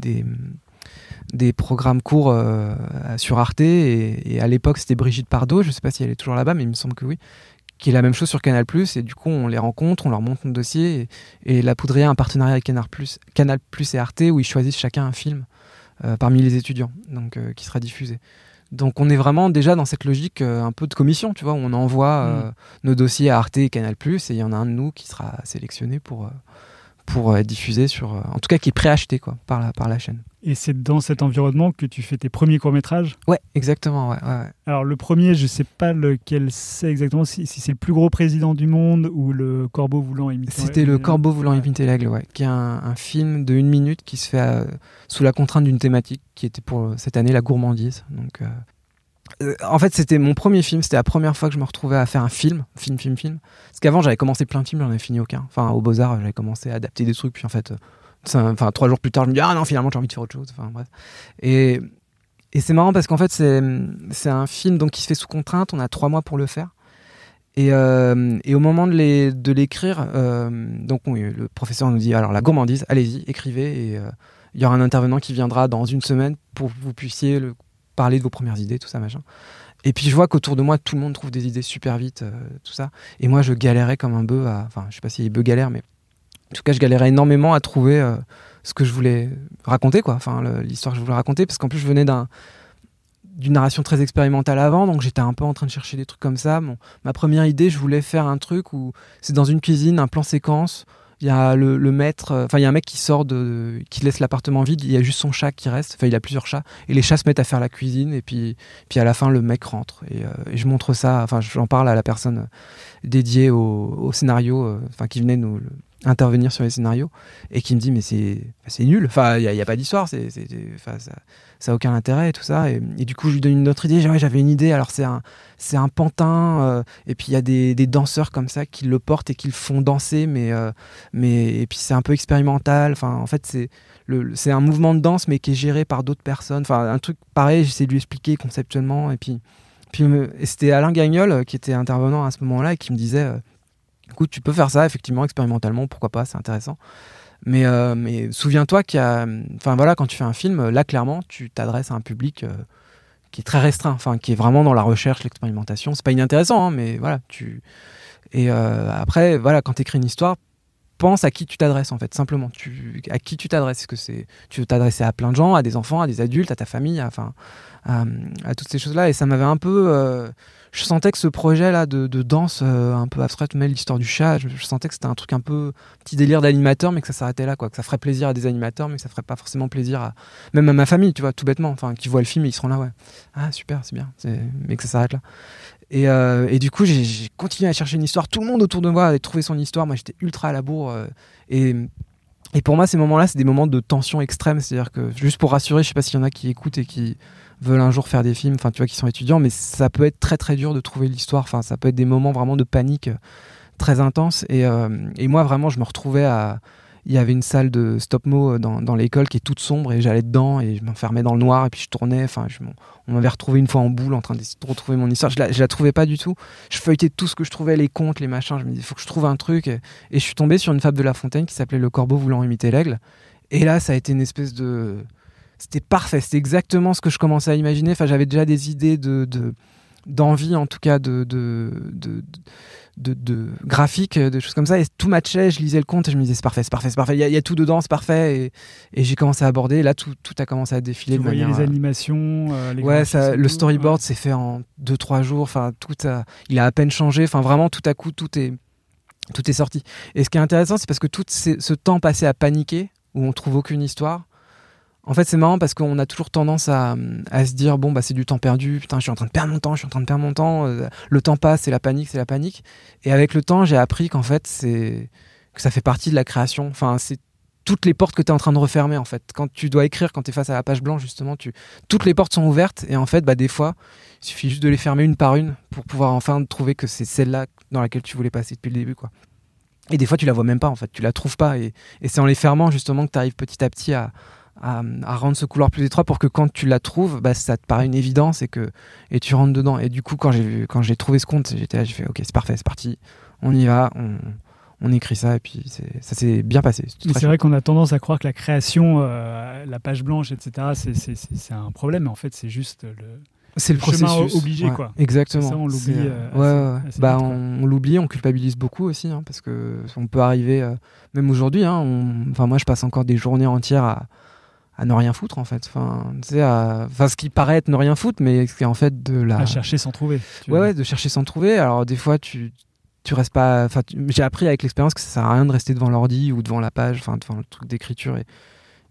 des, programmes courts euh, sur Arte. Et, à l'époque, c'était Brigitte Pardo, je ne sais pas si elle est toujours là-bas, mais il me semble que oui, qui est la même chose sur Canal+. Et du coup, on les rencontre, on leur montre le dossier. Et, La Poudrière a un partenariat avec Canal+, Canal+, et Arte, où ils choisissent chacun un film euh, parmi les étudiants, donc euh, qui sera diffusé. Donc on est vraiment déjà dans cette logique euh, un peu de commission, tu vois, où on envoie mm. euh, nos dossiers à Arte et Canal+, et il y en a un de nous qui sera sélectionné pour, euh, pour être euh, diffusé sur, euh, en tout cas qui est préacheté quoi par la, par la chaîne. Et c'est dans cet environnement que tu fais tes premiers courts métrages. Ouais, exactement. Ouais, Alors le premier, je sais pas lequel c'est exactement, si, c'est le plus gros président du monde ou le Corbeau voulant imiter. C'était le Corbeau voulant imiter l'aigle, ouais, qui est un, film de une minute qui se fait euh, sous la contrainte d'une thématique qui était pour cette année la gourmandise. Donc euh, en fait, c'était mon premier film. C'était la première fois que je me retrouvais à faire un film, film, film, film. Parce qu'avant, j'avais commencé plein de films, j'en avais fini aucun. Enfin, au Beaux-Arts, j'avais commencé à adapter des trucs, puis en fait, euh, enfin, trois jours plus tard, je me dis, ah non, finalement, j'ai envie de faire autre chose. Et, c'est marrant parce qu'en fait, c'est un film donc, qui se fait sous contrainte. On a trois mois pour le faire. Et, euh, au moment de l'écrire, donc le professeur nous dit alors la gourmandise, allez-y, écrivez. Et il y aura un intervenant qui viendra dans une semaine pour que vous puissiez le parler de vos premières idées, tout ça, machin. Et puis je vois qu'autour de moi, tout le monde trouve des idées super vite, euh, tout ça. Et moi, je galérais comme un bœuf Enfin, je sais pas si les bœufs galèrent, mais en tout cas, je galérais énormément à trouver euh, ce que je voulais raconter, quoi. Enfin, l'histoire que je voulais raconter, parce qu'en plus, je venais d'un d'une narration très expérimentale avant, donc j'étais un peu en train de chercher des trucs comme ça. Bon, ma première idée, je voulais faire un truc où c'est dans une cuisine, un plan séquence, il y a le, le maître, euh, enfin, il y a un mec qui sort de. qui laisse l'appartement vide, il y a juste son chat qui reste. Enfin, il a plusieurs chats. Et les chats se mettent à faire la cuisine. Et puis, puis à la fin, le mec rentre. Et, euh, je montre ça, enfin, j'en parle à la personne dédiée au, au scénario, euh, enfin, qui venait nous intervenir sur les scénarios et qui me dit mais c'est nul enfin il n'y a, pas d'histoire c'est ça a aucun intérêt et tout ça et, du coup je lui donne une autre idée j'avais une idée alors c'est un c'est un pantin euh, et puis il y a des, danseurs comme ça qui le portent et qui le font danser mais euh, mais puis c'est un peu expérimental enfin en fait c'est le c'est un mouvement de danse mais qui est géré par d'autres personnes enfin un truc pareil j'essaie de lui expliquer conceptuellement et puis puis c'était Alain Gagnol euh, qui était intervenant à ce moment-là et qui me disait du tu peux faire ça, effectivement, expérimentalement, pourquoi pas, c'est intéressant. Mais, euh, mais souviens-toi qu'il y a. Enfin voilà, quand tu fais un film, là, clairement, tu t'adresses à un public euh, qui est très restreint, enfin, qui est vraiment dans la recherche, l'expérimentation. C'est pas inintéressant, hein, mais voilà, tu. Et euh, après, voilà, quand tu écris une histoire, pense à qui tu t'adresses en fait, simplement. Tu, à qui tu t'adresses que c'est, tu veux t'adresser à plein de gens, à des enfants, à des adultes, à ta famille, à, enfin, à, toutes ces choses-là. Et ça m'avait un peu, euh, je sentais que ce projet-là de, danse euh, un peu abstraite, mais l'histoire du chat, je, sentais que c'était un truc un peu petit délire d'animateur, mais que ça s'arrêtait là, quoi. Que ça ferait plaisir à des animateurs, mais que ça ferait pas forcément plaisir à, même à ma famille, tu vois, tout bêtement, enfin, qui voit le film ils seront là, ouais, ah super, c'est bien, mais que ça s'arrête là. Euh, et, du coup, j'ai continué à chercher une histoire. Tout le monde autour de moi avait trouvé son histoire. Moi, j'étais ultra à la bourre. Euh, et, pour moi, ces moments-là, c'est des moments de tension extrême. C'est-à-dire que, juste pour rassurer, je sais pas s'il y en a qui écoutent et qui veulent un jour faire des films, enfin, tu vois, qui sont étudiants, mais ça peut être très, très dur de trouver l'histoire. Enfin, ça peut être des moments vraiment de panique euh, très intense. et moi, vraiment, je me retrouvais à il y avait une salle de stop-mo euh, dans, l'école qui est toute sombre et j'allais dedans et je m'enfermais dans le noir et puis je tournais. Enfin, je, on m'avait retrouvé une fois en boule en train de retrouver mon histoire. Je la, je la trouvais pas du tout. Je feuilletais tout ce que je trouvais, les contes, les machins. Je me disais, il faut que je trouve un truc. Et, je suis tombé sur une fable de La Fontaine qui s'appelait Le corbeau voulant imiter l'aigle. Et là, ça a été une espèce de. C'était parfait. C'était exactement ce que je commençais à imaginer. Enfin, j'avais déjà des idées de d'envie en tout cas de de, de, graphique, de choses comme ça. Et tout matchait, je lisais le compte et je me disais c'est parfait, c'est parfait, c'est parfait. Il y, a tout dedans, c'est parfait. Et, j'ai commencé à aborder. là, tout, tout, a commencé à défiler. Tu voyais les animations. Euh, ouais, le storyboard s'est fait en 2-3 jours. Enfin, tout il a à peine changé. Enfin, vraiment, tout à coup, tout est, tout est sorti. Et ce qui est intéressant, c'est parce que tout ce temps passé à paniquer, où on trouve aucune histoire, en fait, c'est marrant parce qu'on a toujours tendance à, se dire bon, bah, c'est du temps perdu, putain, je suis en train de perdre mon temps, je suis en train de perdre mon temps, euh, le temps passe, c'est la panique, c'est la panique. Et avec le temps, j'ai appris qu'en fait, c'est que ça fait partie de la création. Enfin, c'est toutes les portes que tu es en train de refermer, en fait. Quand tu dois écrire, quand tu es face à la page blanche, justement, tu... toutes les portes sont ouvertes. Et en fait, bah, des fois, il suffit juste de les fermer une par une pour pouvoir enfin trouver que c'est celle-là dans laquelle tu voulais passer depuis le début, quoi. Et des fois, tu la vois même pas, en fait. Tu la trouves pas. Et, et c'est en les fermant, justement, que tu arrives petit à petit à à, rendre ce couloir plus étroit pour que quand tu la trouves, bah, ça te paraît une évidence et que et tu rentres dedans. Et du coup, quand j'ai quand j'ai trouvé ce compte, j'étais j'ai fait ok, c'est parfait, c'est parti, on y va, on, on écrit ça et puis ça s'est bien passé. C'est vrai qu'on a tendance à croire que la création, euh, la page blanche, etc., c'est un problème, mais en fait, c'est juste le c'est le, processus obligé quoi exactement on l'oublie bah, on, l'oublie on culpabilise beaucoup aussi hein, parce que on peut arriver euh, même aujourd'hui hein, enfin moi je passe encore des journées entières à, à ne rien foutre en fait. Enfin, enfin, ce qui paraît être ne rien foutre, mais ce en fait de la. À chercher sans trouver. Ouais, ouais, de chercher sans trouver. Alors des fois, tu, tu restes pas. Enfin, j'ai appris avec l'expérience que ça sert à rien de rester devant l'ordi ou devant la page, enfin, devant le truc d'écriture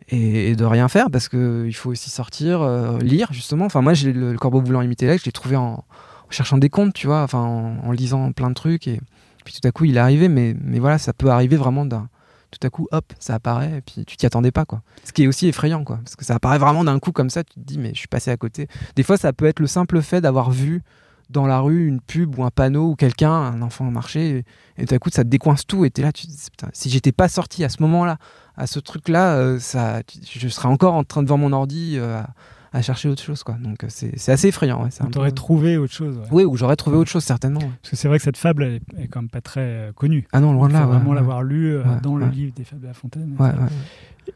et... et. de rien faire parce que il faut aussi sortir, euh, lire justement. Enfin moi j'ai le, corbeau voulant imité là, je l'ai trouvé en... cherchant des comptes, tu vois, enfin en... lisant plein de trucs et puis tout à coup il est arrivé. Mais mais voilà, ça peut arriver vraiment d'un tout à coup, hop, ça apparaît, et puis tu t'y attendais pas, quoi. Ce qui est aussi effrayant, quoi, parce que ça apparaît vraiment d'un coup comme ça, tu te dis, mais je suis passé à côté. Des fois, ça peut être le simple fait d'avoir vu dans la rue une pub ou un panneau ou quelqu'un, un enfant marché, et, tout à coup, ça te décoince tout, et t'es là, tu dis, putain, si j'étais pas sorti à ce moment-là, à ce truc-là, euh, ça, je serais encore en train de voir mon ordi. Euh, à chercher autre chose. Quoi. Donc euh, c'est assez effrayant. Ouais, tu aurais euh, trouvé autre chose. Oui, ou j'aurais trouvé autre chose, certainement. Parce que c'est vrai que cette fable elle est, quand même pas très euh, connue. Ah non, loin de là. vraiment l'avoir lue dans le livre des Fables de la Fontaine.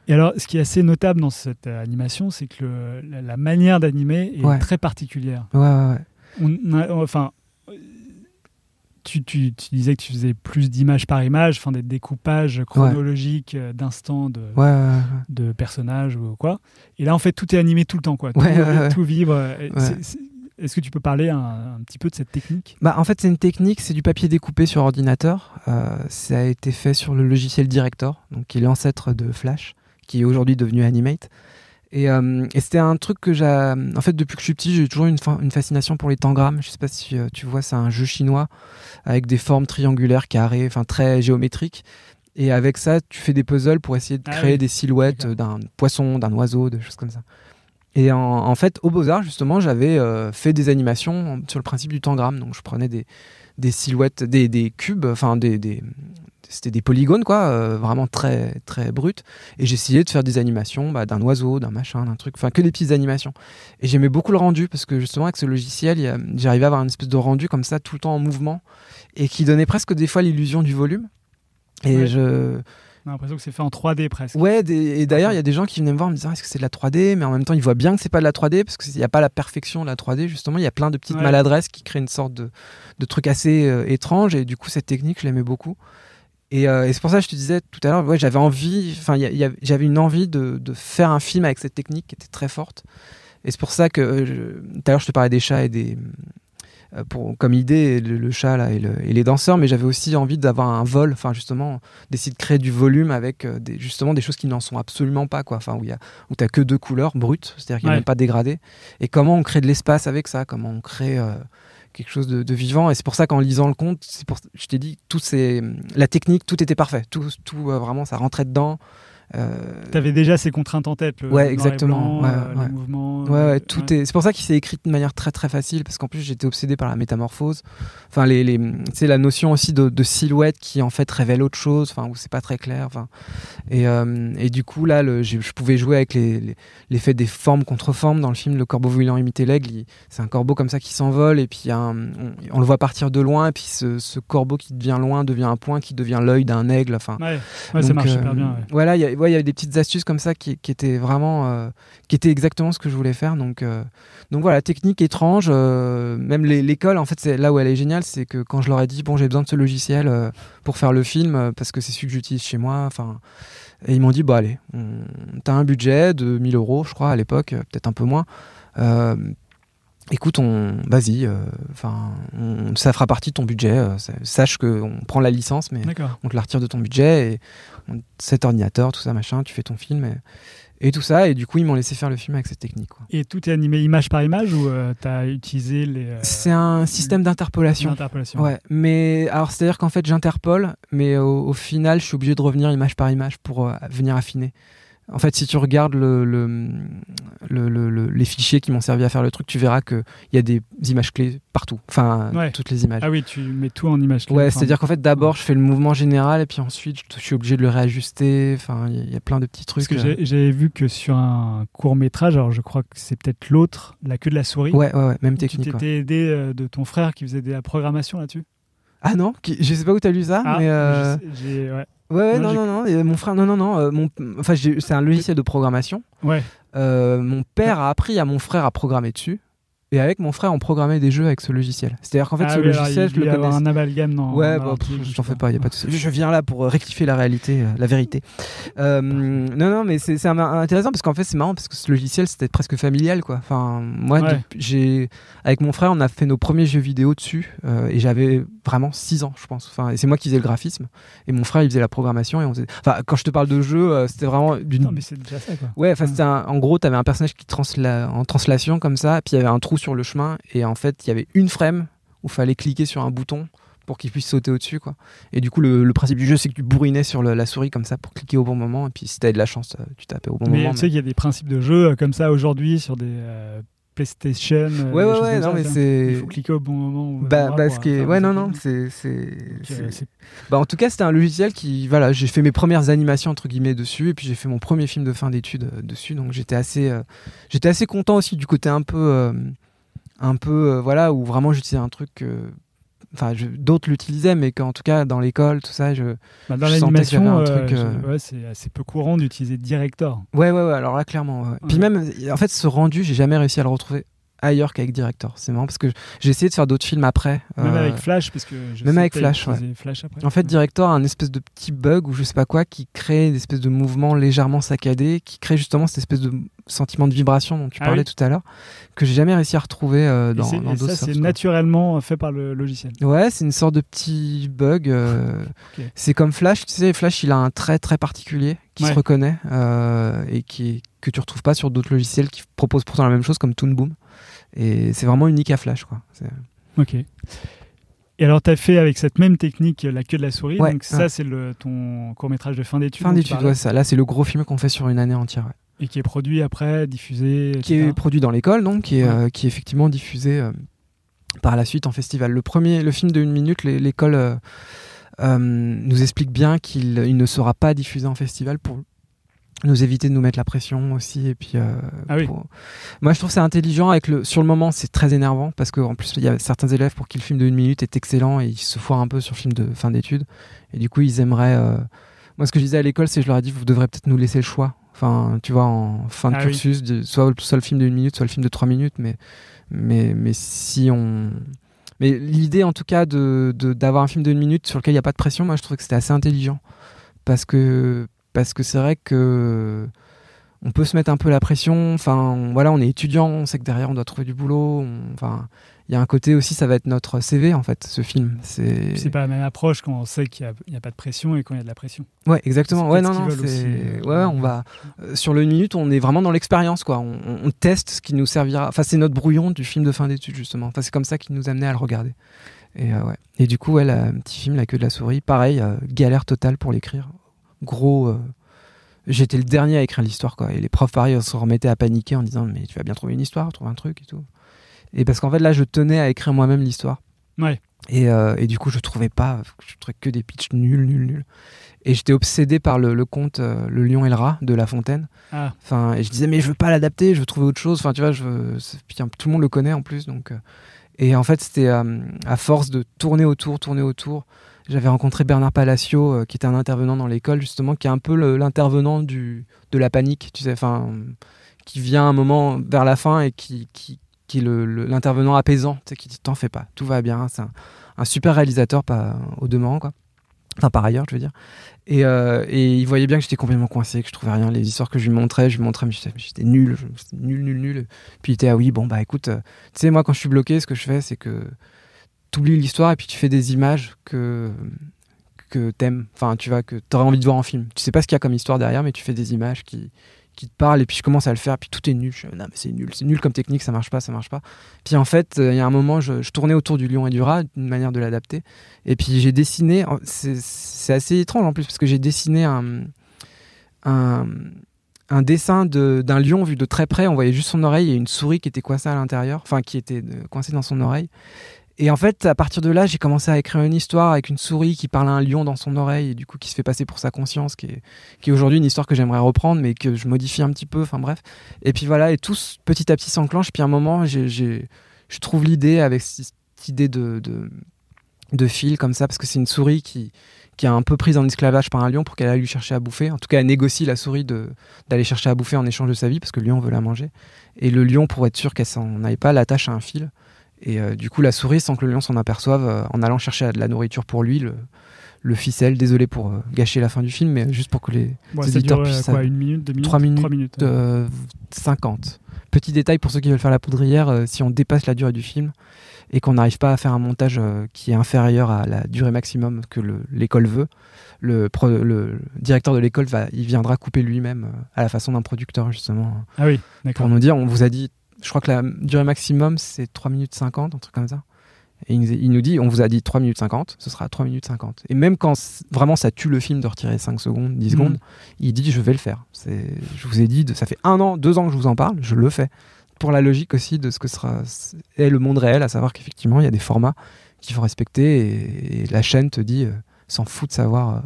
Et alors, ce qui est assez notable dans cette animation, c'est que la, manière d'animer est très particulière. Ouais, ouais, ouais. On enfin, tu, disais que tu faisais plus d'images par image, fin des découpages chronologiques euh, d'instants de, de personnages ou quoi. Et là, en fait, tout est animé tout le temps, quoi. Tout, vibre. Est-ce que tu peux parler un, petit peu de cette technique bah, En fait, c'est une technique, c'est du papier découpé sur ordinateur. Euh, ça a été fait sur le logiciel Director, donc, qui est l'ancêtre de Flash, qui est aujourd'hui devenu Animate. Euh, et, c'était un truc que j'ai. En fait, depuis que je suis petit, j'ai toujours une, une fascination pour les tangrammes. Je sais pas si euh, tu vois, c'est un jeu chinois avec des formes triangulaires, carrées, enfin très géométriques. Et avec ça, tu fais des puzzles pour essayer de ah créer des silhouettes d'un poisson, d'un oiseau, de choses comme ça. Et en, fait, au Beaux-Arts, justement, j'avais euh, fait des animations sur le principe du tangramme. Donc, je prenais des, silhouettes, des, cubes, enfin des, c'était des polygones, quoi, euh, vraiment très, très Et j'essayais de faire des animations bah, d'un oiseau, d'un machin, d'un truc, enfin que des petites animations. Et j'aimais beaucoup le rendu parce que justement, avec ce logiciel, j'arrivais à avoir une espèce de rendu comme ça, tout le temps en mouvement et qui donnait presque des fois l'illusion du volume. Et je. On a l'impression que c'est fait en 3D presque. Ouais, et d'ailleurs, il y a des gens qui venaient me voir en me disant est-ce que c'est de la 3D Mais en même temps, ils voient bien que c'est pas de la 3D parce qu'il n'y a pas la perfection de la 3D, justement. Il y a plein de petites maladresses qui créent une sorte de, de truc assez euh, étrange. Et du coup, cette technique, je l'aimais beaucoup. Euh, et, c'est pour ça que je te disais tout à l'heure, ouais, j'avais envie, enfin, j'avais une envie de, faire un film avec cette technique qui était très forte. Et c'est pour ça que euh, tout à l'heure je te parlais des chats et des euh, pour, comme idée le, chat là, et, les danseurs, mais j'avais aussi envie d'avoir un vol, enfin justement d'essayer de créer du volume avec des, justement des choses qui n'en sont absolument pas quoi, enfin où il où t'as que deux couleurs brutes, c'est-à-dire qu'il n'y même pas dégradé. Et comment on crée de l'espace avec ça Comment on crée quelque chose de, vivant. Et c'est pour ça qu'en lisant le conte, je t'ai dit, tout ces, la technique, tout était parfait. Tout, tout euh, vraiment, ça rentrait dedans. Euh, tu avais déjà ces contraintes en tête. Le ouais, exactement. ouais, mouvement. tout C'est pour ça qu'il s'est écrit de manière très très facile parce qu'en plus j'étais obsédé par la métamorphose. Enfin, les, c'est la notion aussi de, silhouette qui en fait révèle autre chose. Enfin, où c'est pas très clair. Euh, et, du coup là, le... je, pouvais jouer avec l'effet des formes contre formes dans le film. Le corbeau voulant imiter l'aigle, c'est un corbeau comme ça qui s'envole et puis on... le voit partir de loin et puis ce, corbeau qui devient loin devient un point qui devient l'œil d'un aigle. Enfin, ça marche euh, super bien. Voilà, y il y avait des petites astuces comme ça qui, étaient vraiment, euh, qui étaient exactement ce que je voulais faire. Donc, euh, donc voilà, technique étrange. Euh, même l'école, en fait, c'est là où elle est géniale, c'est que quand je leur ai dit, bon, j'ai besoin de ce logiciel pour faire le film parce que c'est celui que j'utilise chez moi. Enfin, et ils m'ont dit, bah allez, t'as un budget de 1000 euros, je crois, à l'époque, peut-être un peu moins écoute, on, vas-y, euh, enfin, ça fera partie de ton budget. Euh, sache qu'on prend la licence, mais on te la retire de ton budget et cet ordinateur, tout ça, machin, tu fais ton film. Et, tout ça, et du coup, ils m'ont laissé faire le film avec cette technique. Et tout est animé image par image ou euh, tu as utilisé les. c'est un système d'interpolation. mais alors c'est-à-dire qu'en fait, j'interpole, mais au, final, je suis obligé de revenir image par image pour venir affiner en fait, si tu regardes les fichiers qui m'ont servi à faire le truc, tu verras qu'il y a des images clés partout. Enfin, toutes les images. Ah oui, tu mets tout en images clés. Ouais, c'est-à-dire qu'en fait, d'abord, je fais le mouvement général et puis ensuite, je, suis obligé de le réajuster. Enfin, il y, a plein de petits trucs. Parce que euh. j'avais vu que sur un court métrage, alors je crois que c'est peut-être l'autre, La queue de la souris. Ouais, ouais, même technique. Tu t'étais aidé euh, de ton frère qui faisait de la programmation là-dessus Ah non, qui, je sais pas où tu as lu ça, ah, euh, ouais. Ouais, non, non, non, Mon frère, non, non, non. Euh, mon... Enfin, c'est un logiciel de programmation. Ouais. Euh, mon père a appris à mon frère à programmer dessus. Et avec mon frère, on programmait des jeux avec ce logiciel. C'est-à-dire qu'en fait, ah ce logiciel, je un amalgame, non Ouais, j'en fais pas, il y a pas de Je viens là pour euh, rectifier la réalité, euh, la vérité. Euh, non, non, mais c'est intéressant parce qu'en fait, c'est marrant parce que ce logiciel, c'était presque familial, quoi. Enfin, moi, j'ai avec mon frère, on a fait nos premiers jeux vidéo dessus et j'avais vraiment 6 ans, je pense. Enfin, et c'est moi qui faisais le graphisme et mon frère, il faisait la programmation et on Enfin, quand je te parle de jeu, c'était vraiment Non, mais c'est ça, quoi. Ouais, enfin, en gros, tu avais un personnage qui transla... en translation comme ça, puis il y avait un trou sur le chemin et en fait il y avait une frame où fallait cliquer sur un bouton pour qu'il puisse sauter au-dessus quoi. Et du coup le, principe du jeu c'est que tu bourrinais sur la souris comme ça pour cliquer au bon moment et puis si t'avais de la chance euh, tu tapais au bon moment. Tu sais qu'il y a des principes de jeu euh, comme ça aujourd'hui sur des euh, PlayStation. Ouais ouais ouais non mais c'est. Il faut cliquer au bon moment. Bah, bah ce ouais non non c'est Bah en tout cas c'était un logiciel qui voilà j'ai fait mes premières animations entre guillemets dessus et puis j'ai fait mon premier film de fin d'études dessus donc j'étais assez j'étais assez content aussi du côté un peu un peu, euh, voilà, où vraiment j'utilisais un truc enfin d'autres l'utilisaient mais qu'en tout cas dans l'école tout ça je, bah, dans sentais truc euh, euh, c'est assez peu courant d'utiliser director ouais ouais ouais alors là clairement puis même en fait ce rendu j'ai jamais réussi à le retrouver ailleurs qu'avec Director. C'est marrant parce que j'ai essayé de faire d'autres films après. Même euh, avec Flash, parce que je même sais avec Flash, Flash après. En fait, Director a un espèce de petit bug ou je sais pas quoi qui crée une espèce de mouvement légèrement saccadé, qui crée justement cette espèce de sentiment de vibration dont tu ah parlais tout à l'heure, que j'ai jamais réussi à retrouver euh, dans, d'autres. Ça, c'est naturellement fait par le logiciel. Ouais, c'est une sorte de petit bug. Euh, c'est comme Flash, tu sais, Flash, il a un trait très particulier qui se reconnaît euh, et qui que tu retrouves pas sur d'autres logiciels qui proposent pourtant la même chose comme Toon Boom. Et c'est vraiment unique à Flash. Quoi. Ok. Et alors, tu as fait avec cette même technique la queue de la souris. donc, ça, c'est ton court-métrage de fin d'études. Fin d'études, ouais, ça. Là, c'est le gros film qu'on fait sur une année entière. Et qui est produit après, diffusé. Qui est produit dans l'école, donc, qui est, euh, qui est effectivement diffusé euh, par la suite en festival. Le premier, le film de une minute, l'école euh, nous explique bien qu'il ne sera pas diffusé en festival pour, nous éviter de nous mettre la pression aussi et puis euh, ah moi je trouve c'est intelligent avec le sur le moment c'est très énervant parce que en plus il y a certains élèves pour qui le film de une minute est excellent et ils se foirent un peu sur le film de fin d'études et du coup ils aimeraient euh, moi ce que je disais à l'école c'est je leur ai dit vous devrez peut-être nous laisser le choix enfin tu vois en fin de ah cursus de, soit, le film de une minute soit le film de trois minutes mais mais mais si on mais l'idée en tout cas de d'avoir un film de une minute sur lequel il n'y a pas de pression moi je trouve que c'était assez intelligent parce que parce que c'est vrai que on peut se mettre un peu la pression. Enfin, on, voilà, on est étudiant, on sait que derrière on doit trouver du boulot. enfin, il y a un côté aussi, ça va être notre CV en fait, ce film. C'est. pas la même approche quand on sait qu'il n'y a, pas de pression et quand il y a de la pression. Ouais, exactement. Euh, ouais, ouais, on va euh, sur le minute, on est vraiment dans l'expérience quoi. On, teste ce qui nous servira. Enfin, c'est notre brouillon du film de fin d'études justement. c'est comme ça qu'il nous amenait à le regarder. Et, euh, ouais. et du coup, ouais, le petit film, La queue de la souris, pareil, galère totale pour l'écrire gros. Euh, j'étais le dernier à écrire l'histoire, quoi. Et les profs, pareil, se remettaient à paniquer en disant Mais tu vas bien trouver une histoire, trouve un truc et tout. Et parce qu'en fait, là, je tenais à écrire moi-même l'histoire. Ouais. Et, euh, et, du coup, je trouvais pas, je trouvais que des pitchs nuls, nuls, nuls. Et j'étais obsédé par le, conte euh, Le lion et le rat de La Fontaine. Ah. Enfin, et je disais, mais je veux pas l'adapter, je veux trouver autre chose. Enfin, tu vois, je tout le monde le connaît en plus. Donc, et en fait, c'était à force de tourner autour, tourner autour, j'avais rencontré Bernard Palacio, euh, qui était un intervenant dans l'école, justement, qui est un peu l'intervenant de la panique, tu sais, enfin, qui vient un moment vers la fin et qui, qui, qui l'intervenant apaisant, tu sais, qui dit T'en fais pas, tout va bien. C'est un, super réalisateur, pas, au demeurant, quoi. Enfin, par ailleurs, je veux dire. Euh, et, il voyait bien que j'étais complètement coincé, que je trouvais rien. Les histoires que je lui montrais, je lui montrais, mais j'étais nul, nul, nul, nul. Puis il était, ah oui, bon, bah écoute, euh, tu sais, moi, quand je suis bloqué, ce que je fais, c'est que t'oublies l'histoire et puis tu fais des images que que t'aimes, enfin tu vas que t'aurais envie de voir en film. Tu sais pas ce qu'il y a comme histoire derrière, mais tu fais des images qui qui te parlent et puis je commence à le faire, puis tout est nul. Je, non mais c'est nul, c'est nul comme technique, ça marche pas, ça marche pas. Puis en fait, euh, il y a un moment, je, tournais autour du lion et du rat, une manière de l'adapter. Et puis j'ai dessiné, c'est assez étrange en plus parce que j'ai dessiné un un, un dessin d'un lion vu de très près, on voyait juste son oreille et une souris qui était coincée à l'intérieur, enfin qui était euh, coincée dans son oreille. Et en fait, à partir de là, j'ai commencé à écrire une histoire avec une souris qui parle à un lion dans son oreille et du coup qui se fait passer pour sa conscience, qui est, aujourd'hui une histoire que j'aimerais reprendre mais que je modifie un petit peu, enfin bref. Et puis voilà, et tout petit à petit s'enclenche. Puis à un moment, je trouve l'idée avec cette idée de, fil comme ça, parce que c'est une souris qui, qui est un peu prise en esclavage par un lion pour qu'elle aille lui chercher à bouffer. En tout cas, elle négocie la souris d'aller chercher à bouffer en échange de sa vie parce que le lion veut la manger. Et le lion, pour être sûr qu'elle s'en aille pas, l'attache à un fil. Et euh, du coup, la souris, sans que le lion s'en aperçoive, euh, en allant chercher de la nourriture pour lui, le, le ficelle, désolé pour euh, gâcher la fin du film, mais juste pour que les, bon, puissent. Quoi, une minute, deux minutes, 3 minutes, 50. Petit détail pour ceux qui veulent faire la poudrière, si on dépasse la durée du film et qu'on n'arrive pas à faire un montage qui est inférieur à la durée maximum que l'école veut, le, le, directeur de l'école il viendra couper lui-même à la façon d'un producteur justement. Ah oui, Pour nous dire, on vous a dit je crois que la durée maximum, c'est 3 minutes 50, un truc comme ça. Et il nous dit, on vous a dit 3 minutes 50, ce sera 3 minutes 50. Et même quand vraiment ça tue le film de retirer 5 secondes, 10 mm. secondes, il dit, je vais le faire. Je vous ai dit, ça fait un an, deux ans que je vous en parle, je le fais. Pour la logique aussi de ce que sera, est le monde réel, à savoir qu'effectivement, il y a des formats qu'il faut respecter et, la chaîne te dit, euh, s'en fout de savoir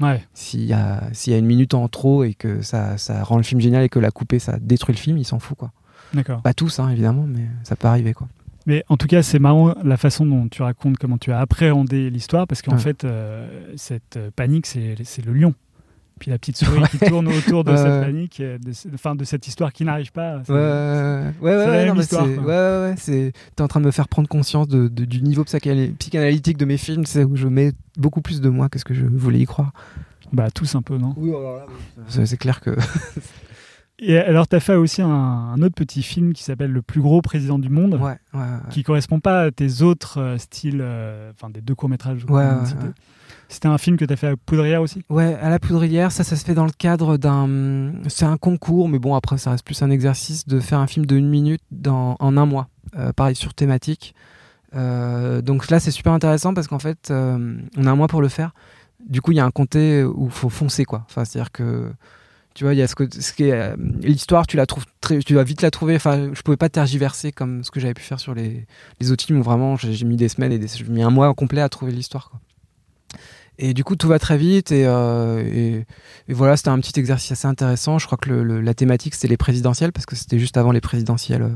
euh, ouais. s'il y, a une minute en trop et que ça, ça rend le film génial et que la couper, ça détruit le film, il s'en fout quoi. D'accord. Pas tous, hein, évidemment, mais ça peut arriver, quoi. Mais en tout cas, c'est marrant la façon dont tu racontes comment tu as appréhendé l'histoire, parce qu'en fait, euh, cette euh, panique, c'est le lion. Puis la petite souris qui tourne autour de cette panique, euh, enfin de cette histoire qui n'arrive pas. Ouais, ouais, ouais, c'est. T'es en train de me faire prendre conscience du niveau psychanalytique de mes films, c'est où je mets beaucoup plus de moi que ce que je voulais y croire. Bah tous un peu, non Oui, alors là, c'est clair que. Et alors, tu as fait aussi un, autre petit film qui s'appelle Le plus gros président du monde, qui correspond pas à tes autres euh, styles, euh, enfin des deux courts-métrages. C'était un film que tu as fait à Poudrière aussi Ouais, à la Poudrière, ça, ça se fait dans le cadre d'un. C'est un concours, mais bon, après, ça reste plus un exercice de faire un film de une minute dans, en un mois, euh, pareil, sur thématique. donc là, c'est super intéressant parce qu'en fait, on a un mois pour le faire. Du coup, il y a un comté où il faut foncer, quoi. Enfin, c'est-à-dire que tu vois, ce, ce qui euh, l'histoire, tu la trouves très, tu vite la trouver. Enfin, je pouvais pas tergiverser comme ce que j'avais pu faire sur les, les outils vraiment j'ai mis des semaines et j'ai mis un mois complet à trouver l'histoire. Et du coup, tout va très vite. Euh, et, voilà, c'était un petit exercice assez intéressant. Je crois que la thématique, c'était les présidentielles, parce que c'était juste avant les présidentielles euh,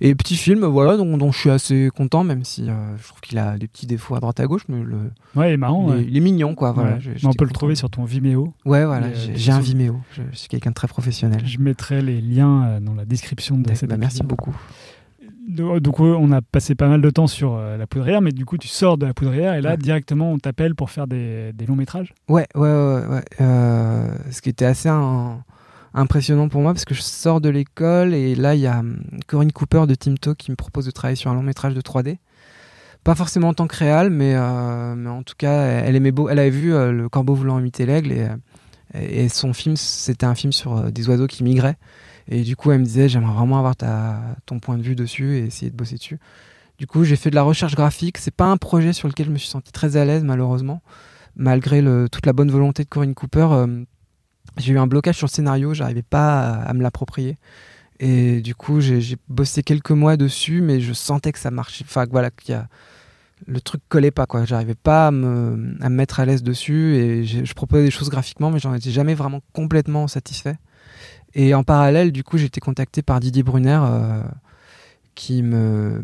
et petit film, voilà, dont, je suis assez content, même si euh, je trouve qu'il a des petits défauts à droite à gauche. Mais le, ouais, il est marrant. Il, est mignon, quoi. Voilà, on peut le trouver sur ton Vimeo. Ouais, voilà, j'ai un Vimeo. Je, suis quelqu'un de très professionnel. Je mettrai les liens euh, dans la description de cette vidéo. Bah, merci beaucoup. Donc euh, on a passé pas mal de temps sur la poudrière, mais du coup tu sors de la poudrière et là directement on t'appelle pour faire des, longs métrages. Ouais, ouais, ouais. ouais. ce qui était assez un, impressionnant pour moi parce que je sors de l'école et là, il y a hum, Corinne Cooper de Timto qui me propose de travailler sur un long métrage de 3D. Pas forcément en tant que euh, mais, en tout cas, elle aimait beau. Elle avait vu euh, Le Corbeau voulant imiter l'aigle euh, et, et son film, c'était un film sur des oiseaux qui migraient. Et du coup, elle me disait, j'aimerais vraiment avoir ta, ton point de vue dessus et essayer de bosser dessus. Du coup, j'ai fait de la recherche graphique. C'est pas un projet sur lequel je me suis senti très à l'aise, malheureusement. Malgré toute la bonne volonté de Corinne Cooper, j'ai eu un blocage sur le scénario, j'arrivais pas à, me l'approprier. Et du coup, j'ai bossé quelques mois dessus, mais je sentais que ça marchait. Enfin, voilà, qu'il le truc collait pas quoi j'arrivais pas à me, mettre à l'aise dessus et je proposais des choses graphiquement mais j'en étais jamais vraiment complètement satisfait et en parallèle du coup j'ai été contacté par Didier Brunner euh, qui me,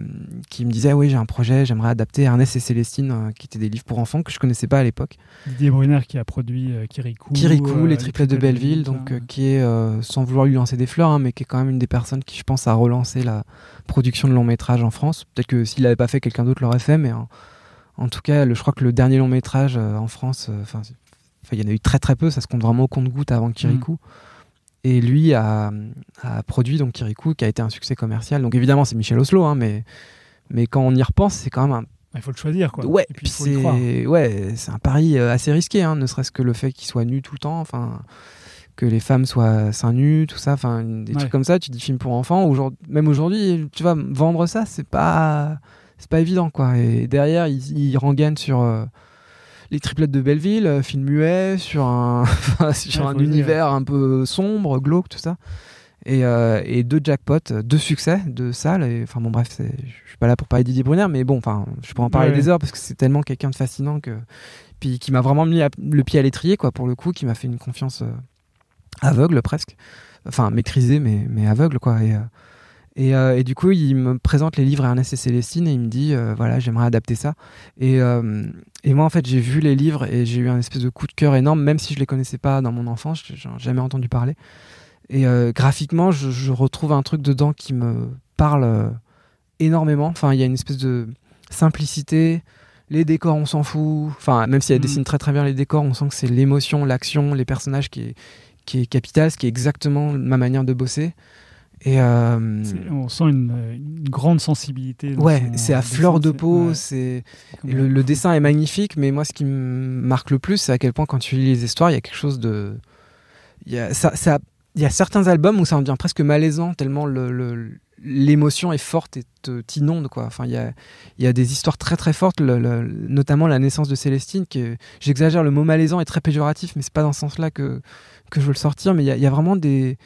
qui me disait oui j'ai un projet, j'aimerais adapter Ernest et Célestine, euh, qui étaient des livres pour enfants que je ne connaissais pas à l'époque. Didier Brunner qui a produit Kirikou, euh, les euh, triplets de Belleville, donc qui est sans vouloir lui lancer des fleurs, hein, mais qui est quand même une des personnes qui je pense a relancé la production de long métrage en France. Peut-être que s'il l'avait pas fait, quelqu'un d'autre l'aurait fait, mais en tout cas je crois que le dernier long métrage en France, il y en a eu très très peu, ça se compte vraiment au compte-goutte avant Kirikou. Et lui a, produit donc Kirikou, qui a été un succès commercial. Donc évidemment, c'est Michel Oslo, hein, mais, mais quand on y repense, c'est quand même un. Bah, il faut le choisir, quoi. Ouais, c'est ouais, un pari euh, assez risqué, hein, ne serait-ce que le fait qu'il soit nu tout le temps, enfin, que les femmes soient seins nus, tout ça, enfin, des trucs comme ça. Tu dis film pour enfants, même aujourd'hui, tu vas vendre ça, c'est pas, c'est pas évident, quoi. Et derrière, ils, ils sur. Euh, les triplettes de Belleville, euh, film muet, sur un, sur un univers un peu sombre, glauque, tout ça. Et, euh, et, deux jackpots, deux succès, deux salles. Enfin bon, bref, je suis pas là pour parler Didier Brunner, mais bon, enfin, je pourrais en parler des heures parce que c'est tellement quelqu'un de fascinant que puis qui m'a vraiment mis le pied à l'étrier, quoi, pour le coup, qui m'a fait une confiance euh, aveugle presque, enfin maîtrisée, mais, mais aveugle, quoi. Et, et, du coup, il me présente les livres à Ernest et Célestine et il me dit voilà, j'aimerais adapter ça. Et, et moi, en fait, j'ai vu les livres et j'ai eu un espèce de coup de cœur énorme, même si je les connaissais pas dans mon enfance, Je ai jamais entendu parler. Et euh, graphiquement, je, retrouve un truc dedans qui me parle euh, énormément. Enfin, il y a une espèce de simplicité. Les décors, on s'en fout. Enfin, même si elle dessine mm. très très bien les décors, on sent que c'est l'émotion, l'action, les personnages qui est, qui est capital, ce qui est exactement ma manière de bosser. Et euh, on sent une, grande sensibilité. Ouais, c'est à fleur de peau. C'est le, dessin est magnifique, mais moi, ce qui me marque le plus, c'est à quel point quand tu lis les histoires, il y a quelque chose de. Il y a, ça, il certains albums où ça en devient presque malaisant tellement l'émotion le, l'émotion est forte et t'inonde quoi. Enfin, il y a, il y a des histoires très très fortes, notamment la naissance de Célestine. Que j'exagère, le mot malaisant est très péjoratif, mais c'est pas dans ce sens-là que que je veux le sortir. Mais il il y a vraiment des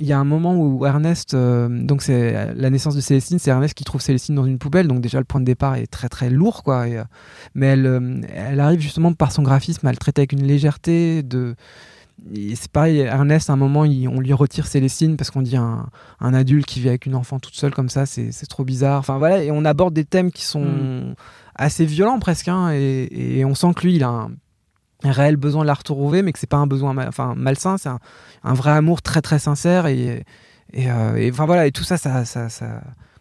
il y a un moment où Ernest, euh, donc c'est la naissance de Célestine, c'est Ernest qui trouve Célestine dans une poubelle, donc déjà le point de départ est très très lourd, quoi. Euh, mais elle, euh, elle arrive justement par son graphisme à le traiter avec une légèreté de. C'est pareil, Ernest, à un moment, on lui retire Célestine parce qu'on dit un, adulte qui vit avec une enfant toute seule comme ça, c'est trop bizarre. Enfin voilà, et on aborde des thèmes qui sont hmm. assez violents presque, hein, et, et on sent que lui, il a un un réel besoin de la retrouver, mais que c'est pas un besoin enfin, malsain, c'est un, vrai amour très très sincère. Et, euh, enfin voilà, et tout ça, ça, ça,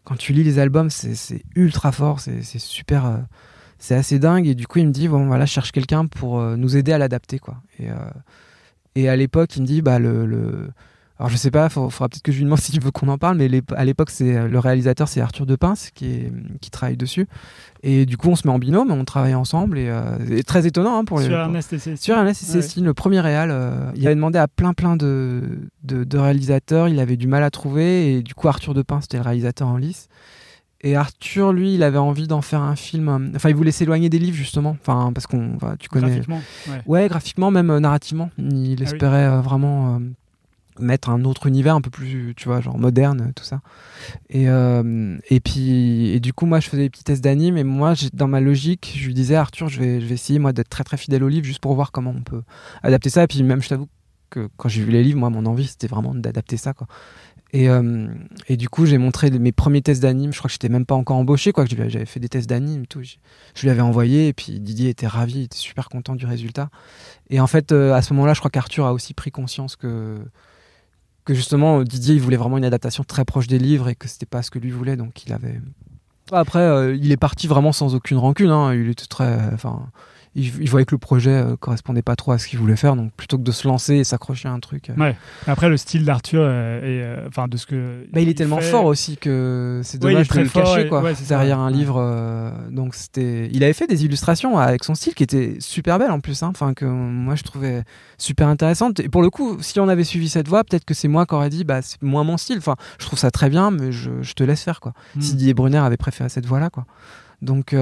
quand tu lis les albums, c'est ultra fort, c'est super, euh, c'est assez dingue. Et du coup, il me dit, bon voilà, cherche quelqu'un pour euh, nous aider à l'adapter, quoi. Et, et à l'époque, il me dit, bah le alors je sais pas, il faudra peut-être que je lui demande s'il veut qu'on en parle, mais à l'époque, c'est euh, le réalisateur, c'est Arthur Depince qui, est, qui travaille dessus. Et du coup, on se met en binôme, on travaille ensemble, et, euh, très étonnant hein, pour les. Sur Ernest et Cécile. Sur Ernest et Cécile, le premier réal, euh, il avait demandé à plein plein de, de, réalisateurs, il avait du mal à trouver, et du coup, Arthur Depince, c'était le réalisateur en lice. Et Arthur, lui, il avait envie d'en faire un film. Enfin, il voulait s'éloigner des livres, justement. Enfin, parce qu'on, tu connais. Graphiquement. Ouais. graphiquement, même narrativement. Il ah espérait vraiment mettre un autre univers un peu plus, tu vois, genre moderne, tout ça. Et, euh, et puis, et du coup, moi, je faisais des petits tests d'anime et moi, dans ma logique, je lui disais, Arthur, je vais, je vais essayer, moi, d'être très, très fidèle au livre juste pour voir comment on peut adapter ça. Et puis, même, je t'avoue que quand j'ai vu les livres, moi, mon envie, c'était vraiment d'adapter ça, quoi. Et, euh, et du coup, j'ai montré mes premiers tests d'anime. Je crois que j'étais même pas encore embauché, quoi. J'avais fait des tests d'anime, tout. Je lui avais envoyé, et puis Didier était ravi, il était super content du résultat. Et en fait, euh, à ce moment-là, je crois qu'Arthur a aussi pris conscience que justement euh, Didier il voulait vraiment une adaptation très proche des livres et que c'était pas ce que lui voulait donc il avait après euh, il est parti vraiment sans aucune rancune hein. il était très enfin il, voyait que le projet euh, correspondait pas trop à ce qu'il voulait faire, donc plutôt que de se lancer et s'accrocher à un truc. Euh. Après, le style d'Arthur, euh, enfin de ce que. Bah, il, est tellement fort aussi que c'est dommage de le cacher quoi, derrière un livre. donc c'était, il avait fait des illustrations avec son style qui était super belle en plus, hein, enfin que moi je trouvais super intéressante. Et pour le coup, si on avait suivi cette voie, peut-être que c'est moi qui aurais dit, bah c'est moins mon style. Enfin, je trouve ça très bien, mais je, te laisse faire quoi. Mm. Si Brunner avait préféré cette voie là quoi. Donc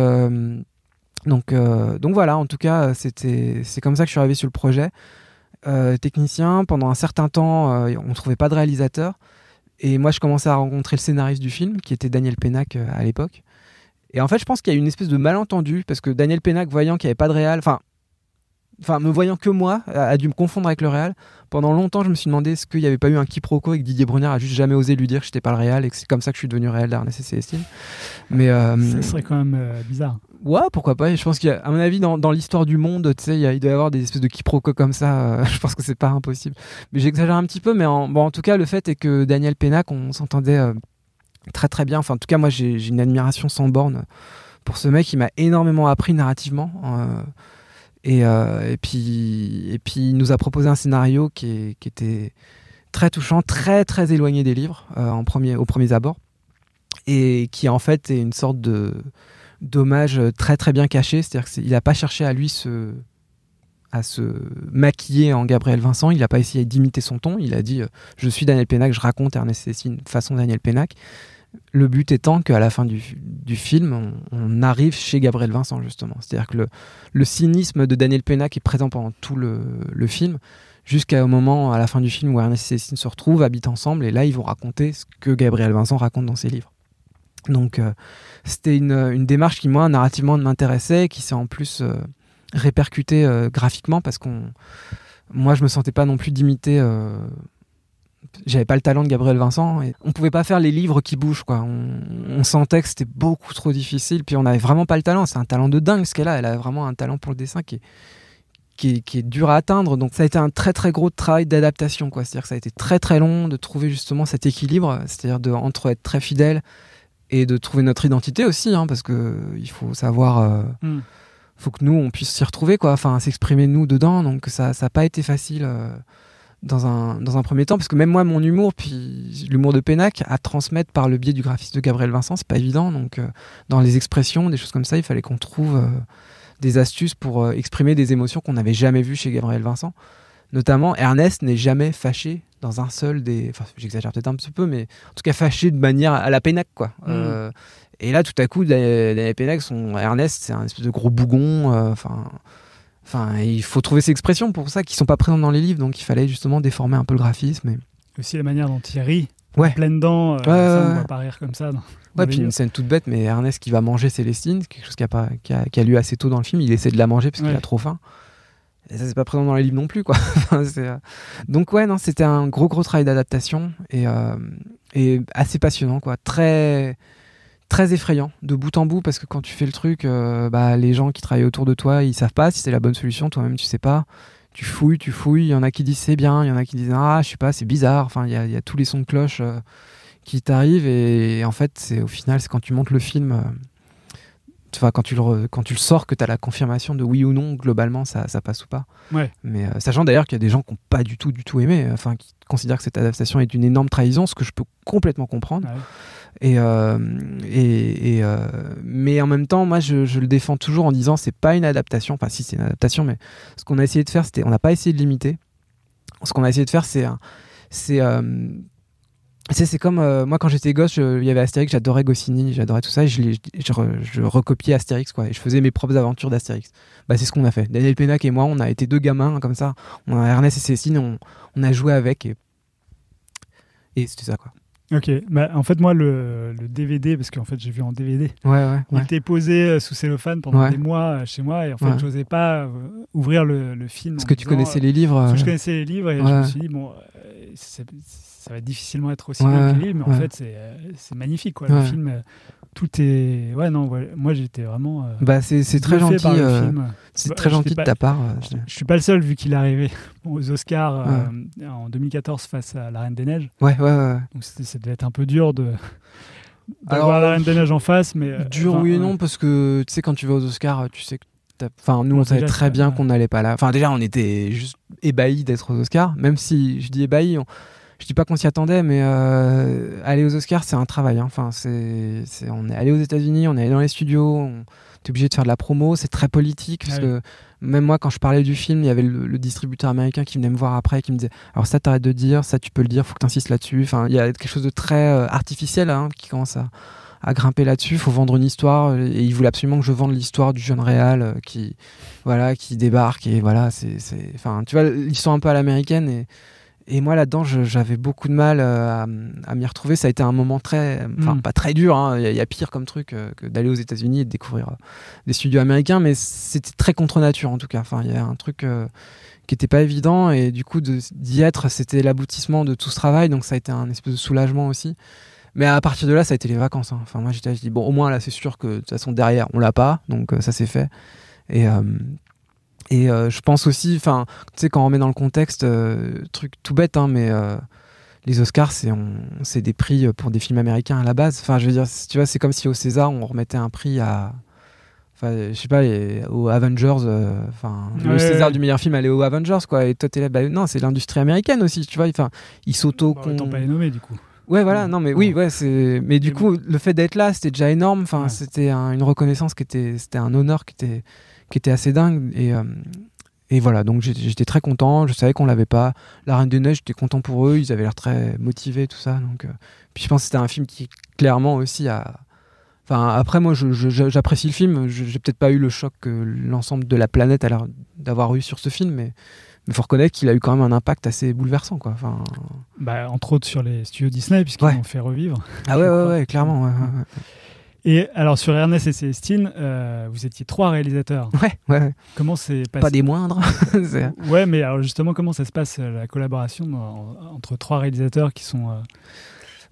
donc, euh, donc voilà, en tout cas, c'était, c'est comme ça que je suis arrivé sur le projet. Euh, technicien, pendant un certain temps, euh, on ne trouvait pas de réalisateur. Et moi, je commençais à rencontrer le scénariste du film, qui était Daniel Pénac à l'époque. Et en fait, je pense qu'il y a une espèce de malentendu, parce que Daniel Pénac, voyant qu'il n'y avait pas de réal, enfin, enfin, me voyant que moi, a, dû me confondre avec le réal. Pendant longtemps, je me suis demandé est-ce qu'il n'y avait pas eu un quiproquo et que Didier Brunner a juste jamais osé lui dire que j'étais pas le réal et que c'est comme ça que je suis devenu réel d'Arnès et Célestine. Mais. serait quand même bizarre. Ouais, pourquoi pas. Je pense qu'à mon avis, dans, l'histoire du monde, tu sais, il doit y avoir des espèces de quiproquos comme ça. Euh, je pense que c'est pas impossible. Mais j'exagère un petit peu, mais en, bon, en tout cas, le fait est que Daniel Pénac on s'entendait euh, très très bien. Enfin, en tout cas, moi, j'ai une admiration sans borne pour ce mec. Il m'a énormément appris narrativement. Euh, et, puis, et puis, il nous a proposé un scénario qui, était très touchant, très très éloigné des livres en premier, au premier abord Et qui, en fait, est une sorte de dommage euh, très très bien caché. C'est-à-dire qu'il n'a pas cherché à lui se à se maquiller en Gabriel Vincent, il n'a pas essayé d'imiter son ton, il a dit euh, je suis Daniel Pénac, je raconte Ernest Cécile façon Daniel Pénac. Le but étant qu'à la fin du, film, on, arrive chez Gabriel Vincent, justement. C'est-à-dire que le, cynisme de Daniel Pénac est présent pendant tout le, le film, jusqu'à au moment, à la fin du film, où Ernest Cécile se retrouve habitent ensemble, et là, ils vont raconter ce que Gabriel Vincent raconte dans ses livres. Donc euh, c'était une, une, démarche qui, moi, narrativement, m'intéressait, qui s'est en plus répercuté répercutée euh, graphiquement, parce qu'on, moi, je me sentais pas non plus d'imiter... Euh, j'avais pas le talent de Gabriel Vincent et on pouvait pas faire les livres qui bougent quoi. On, sentait que c'était beaucoup trop difficile puis on avait vraiment pas le talent. C'est un talent de dingue ce qu'elle a. Elle a vraiment un talent pour le dessin qui est, qui qui est, dur à atteindre. Donc ça a été un très très gros travail d'adaptation. C'est-à-dire que ça a été très très long de trouver justement cet équilibre, c'est-à-dire entre être très fidèle et de trouver notre identité aussi, hein, parce que il faut savoir, euh, hmm. faut que nous on puisse s'y retrouver, quoi. Enfin, s'exprimer nous dedans. Donc ça, ça n'a pas été facile euh, dans un dans un premier temps, parce que même moi, mon humour, puis l'humour de Pénac, à transmettre par le biais du graphiste de Gabriel Vincent, c'est pas évident. Donc euh, dans les expressions, des choses comme ça, il fallait qu'on trouve des astuces pour exprimer des émotions qu'on n'avait jamais vues chez Gabriel Vincent. Notamment, Ernest n'est jamais fâché dans un seul des. Enfin, j'exagère peut-être un petit peu, mais en tout cas fâché de manière à la Pénac, quoi. Mm. Euh, et là, tout à coup, les Pénac, son Ernest, c'est un espèce de gros bougon. Euh, enfin. enfin, il faut trouver ses expressions pour ça qui sont pas présentes dans les livres, donc il fallait justement déformer un peu le graphisme. Et... Aussi la manière dont Thierry, ouais. plein de dents euh, ça, on va pas rire comme ça. Et Ouais, puis une scène toute bête, mais Ernest qui va manger Célestine, quelque chose qui a, pas, qui a, lieu assez tôt dans le film, il essaie de la manger parce qu'il a trop faim. Et ça, c'est pas présent dans les livres non plus, quoi. Euh, donc, ouais, non, c'était un gros, gros travail d'adaptation euh, et, assez passionnant, quoi. Très, très effrayant de bout en bout parce que quand tu fais le truc, euh, bah, les gens qui travaillent autour de toi, ils savent pas si c'est la bonne solution. Toi-même, tu sais pas. Tu fouilles, tu fouilles. Il y en a qui disent c'est bien, il y en a qui disent ah, je sais pas, c'est bizarre. Enfin, il y, a tous les sons de cloche qui t'arrivent et, et, en fait, c'est au final, c'est quand tu montes le film vois quand tu le, quand tu le sors, que tu as la confirmation de oui ou non, globalement, ça, ça passe ou pas. Ouais. Mais euh, sachant d'ailleurs qu'il y a des gens qui n'ont pas du tout, du tout aimé, euh, enfin, qui considèrent que cette adaptation est une énorme trahison, ce que je peux complètement comprendre. Euh, et, et, mais en même temps, moi, je, le défends toujours en disant c'est pas une adaptation. Enfin, si c'est une adaptation, mais ce qu'on a essayé de faire, c'était on n'a pas essayé de limiter. Ce qu'on a essayé de faire, c'est c'est c'est comme euh, moi quand j'étais gosse, il y avait Astérix, j'adorais Goscinny, j'adorais tout ça, et je, je, recopiais Astérix quoi, et je faisais mes propres aventures d'Astérix. Bah c'est ce qu'on a fait. Daniel Pénac et moi, on a été deux gamins comme ça. On a Ernest et Cécile, on, on a joué avec et, et c'était ça quoi. Ok, bah, en fait moi le, le DVD, parce qu'en fait j'ai vu en DVD, ouais, il était posé euh, sous cellophane pendant des mois euh, chez moi et en fait j'osais pas ouvrir le, le film. Parce que tu connaissais les livres. je connaissais les livres et je me suis dit bon, c'est ça va difficilement être aussi bien mais en fait, euh, c'est magnifique. Quoi. Le film, euh, tout est. Ouais, non, moi j'étais vraiment. Euh, bah, c'est très gentil. c'est très gentil de ta part. Je, suis pas le seul, vu qu'il est arrivé aux Oscars en 2014 face à La Reine des Neiges. Ouais, ouais, ouais. Donc ça devait être un peu dur de. D'avoir la Reine des Neiges en face, mais. Dur, oui et non, parce que tu sais, quand tu vas aux Oscars, tu sais que Enfin, nous, on savait très bien qu'on n'allait pas là. Enfin, déjà, on était juste ébahis d'être aux Oscars, même si je dis ébahis, je dis pas qu'on s'y attendait, mais euh, aller aux Oscars, c'est un travail. Hein. Enfin, c'est, on est allé aux États-Unis, on est allé dans les studios, on est obligé de faire de la promo, c'est très politique. Ah même moi, quand je parlais du film, il y avait le, distributeur américain qui venait me voir après, et qui me disait Alors, ça, t'arrêtes de dire, ça, tu peux le dire, faut que t'insistes là-dessus. Enfin, il y a quelque chose de très euh, artificiel hein, qui commence à, grimper là-dessus. faut vendre une histoire, et il voulait absolument que je vende l'histoire du jeune réal euh, qui, voilà, qui débarque, et voilà, c'est. Enfin, tu vois, ils sont un peu à l'américaine et et moi là-dedans, j'avais beaucoup de mal euh, à, m'y retrouver. Ça a été un moment très, enfin hmm. pas très dur. Hein. Il y, a pire comme truc euh, que d'aller aux États-Unis et de découvrir euh, des studios américains, mais c'était très contre nature en tout cas. Enfin, il y a un truc qui n'était pas évident et du coup d'y être, c'était l'aboutissement de tout ce travail. Donc ça a été un espèce de soulagement aussi. Mais à partir de là, ça a été les vacances. Hein. Enfin, moi j'étais, je dis bon, au moins là, c'est sûr que de toute façon derrière, on l'a pas, donc ça c'est fait. Et et euh, je pense aussi, enfin, tu sais, quand on remet dans le contexte, euh, truc tout bête, hein, mais euh, les Oscars, c'est des prix pour des films américains à la base. Enfin, je veux dire, tu vois, c'est comme si au César, on remettait un prix à. Enfin, je sais pas, les, aux Avengers, enfin, le César du meilleur film allait aux Avengers, quoi. Et toi, t'es là, bah, non, c'est l'industrie américaine aussi, tu vois. Enfin, ils s'auto. Bah, T'en pas les nommer, du coup. Ouais, voilà, non, mais oui, ouais, c'est. Mais du coup, le fait d'être là, c'était déjà énorme. Enfin, c'était une reconnaissance qui était. C'était un honneur qui était qui était assez dingue. Et, euh, et voilà, donc j'étais très content. Je savais qu'on l'avait pas. La Reine des Neiges, j'étais content pour eux. Ils avaient l'air très motivés, tout ça. Donc, euh, Puis je pense que c'était un film qui, clairement, aussi a. Enfin, après, moi, j'apprécie le film. J'ai peut-être pas eu le choc que l'ensemble de la planète a l'air d'avoir eu sur ce film, mais il faut reconnaître qu'il a eu quand même un impact assez bouleversant, quoi. Enfin... Bah, entre autres sur les studios Disney, puisqu'ils ont fait revivre. Ah ouais, ouais, ouais, clairement. Ouais, ouais. Et alors sur Ernest et Célestine, euh, vous étiez trois réalisateurs. Ouais, ouais. Comment c'est passé Pas des moindres. ouais, mais alors justement, comment ça se passe euh, la collaboration entre trois réalisateurs qui sont. Euh,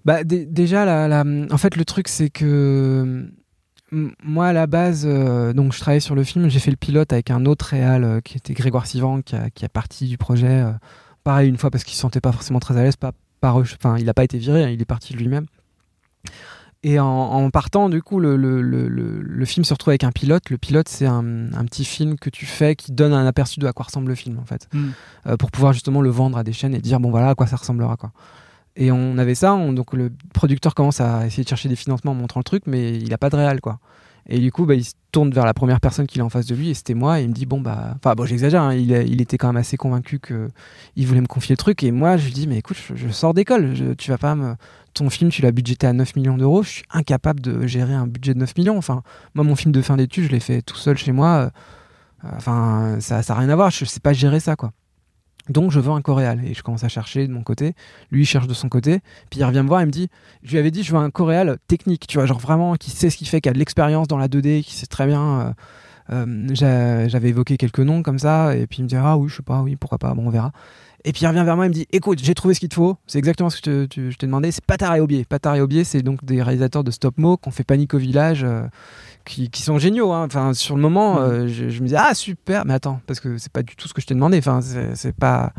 bah, déjà, la, en fait, le truc, c'est que moi à la base, donc je travaillais sur le film, j'ai fait le pilote avec un autre réal qui était Grégoire Sivan, qui a, qui a parti du projet. pareil une fois parce qu'il se sentait pas forcément très à l'aise, pas, pas enfin il n'a pas été viré, hein, il est parti de lui-même. Et en, partant, du coup, le, film se retrouve avec un pilote. Le pilote, c'est un, petit film que tu fais qui donne un aperçu de à quoi ressemble le film, en fait, hmm. euh, pour pouvoir justement le vendre à des chaînes et dire, bon, voilà, à quoi ça ressemblera, quoi. Et on avait ça, donc le producteur commence à essayer de chercher des financements en montrant le truc, mais il n'a pas de réel, quoi. Et du coup, bah, il se tourne vers la première personne qu'il est en face de lui, et c'était moi, et il me dit, bon, bah, enfin, bon, j'exagère, hein, il, était quand même assez convaincu qu'il voulait me confier le truc, et moi, je lui dis, mais écoute, je, je sors d'école, tu vas pas me, ton film, tu l'as budgété à 9 millions d'euros, je suis incapable de gérer un budget de 9 millions. Enfin, moi, mon film de fin d'études, je l'ai fait tout seul chez moi. Euh, euh, enfin, ça n'a rien à voir, je sais pas gérer ça, quoi. Donc je veux un coréal et je commence à chercher de mon côté. Lui il cherche de son côté, puis il revient me voir et me dit, je lui avais dit je veux un coréal technique, tu vois, genre vraiment qui sait ce qu'il fait, qui a de l'expérience dans la 2D, qui sait très bien. Euh, j'avais évoqué quelques noms comme ça et puis il me dit ah oui je sais pas oui pourquoi pas, bon on verra. Et puis il revient vers moi et me dit Écoute, j'ai trouvé ce qu'il te faut. C'est exactement ce que je, t'ai demandé. C'est Patar et Aubier. Patar c'est donc des réalisateurs de stop-mo qu'on fait panique au village, euh, qui, sont géniaux. Hein. Enfin, sur le moment, mm. euh, je, me disais Ah, super Mais attends, parce que c'est pas du tout ce que je t'ai demandé. Enfin, c'est, pas.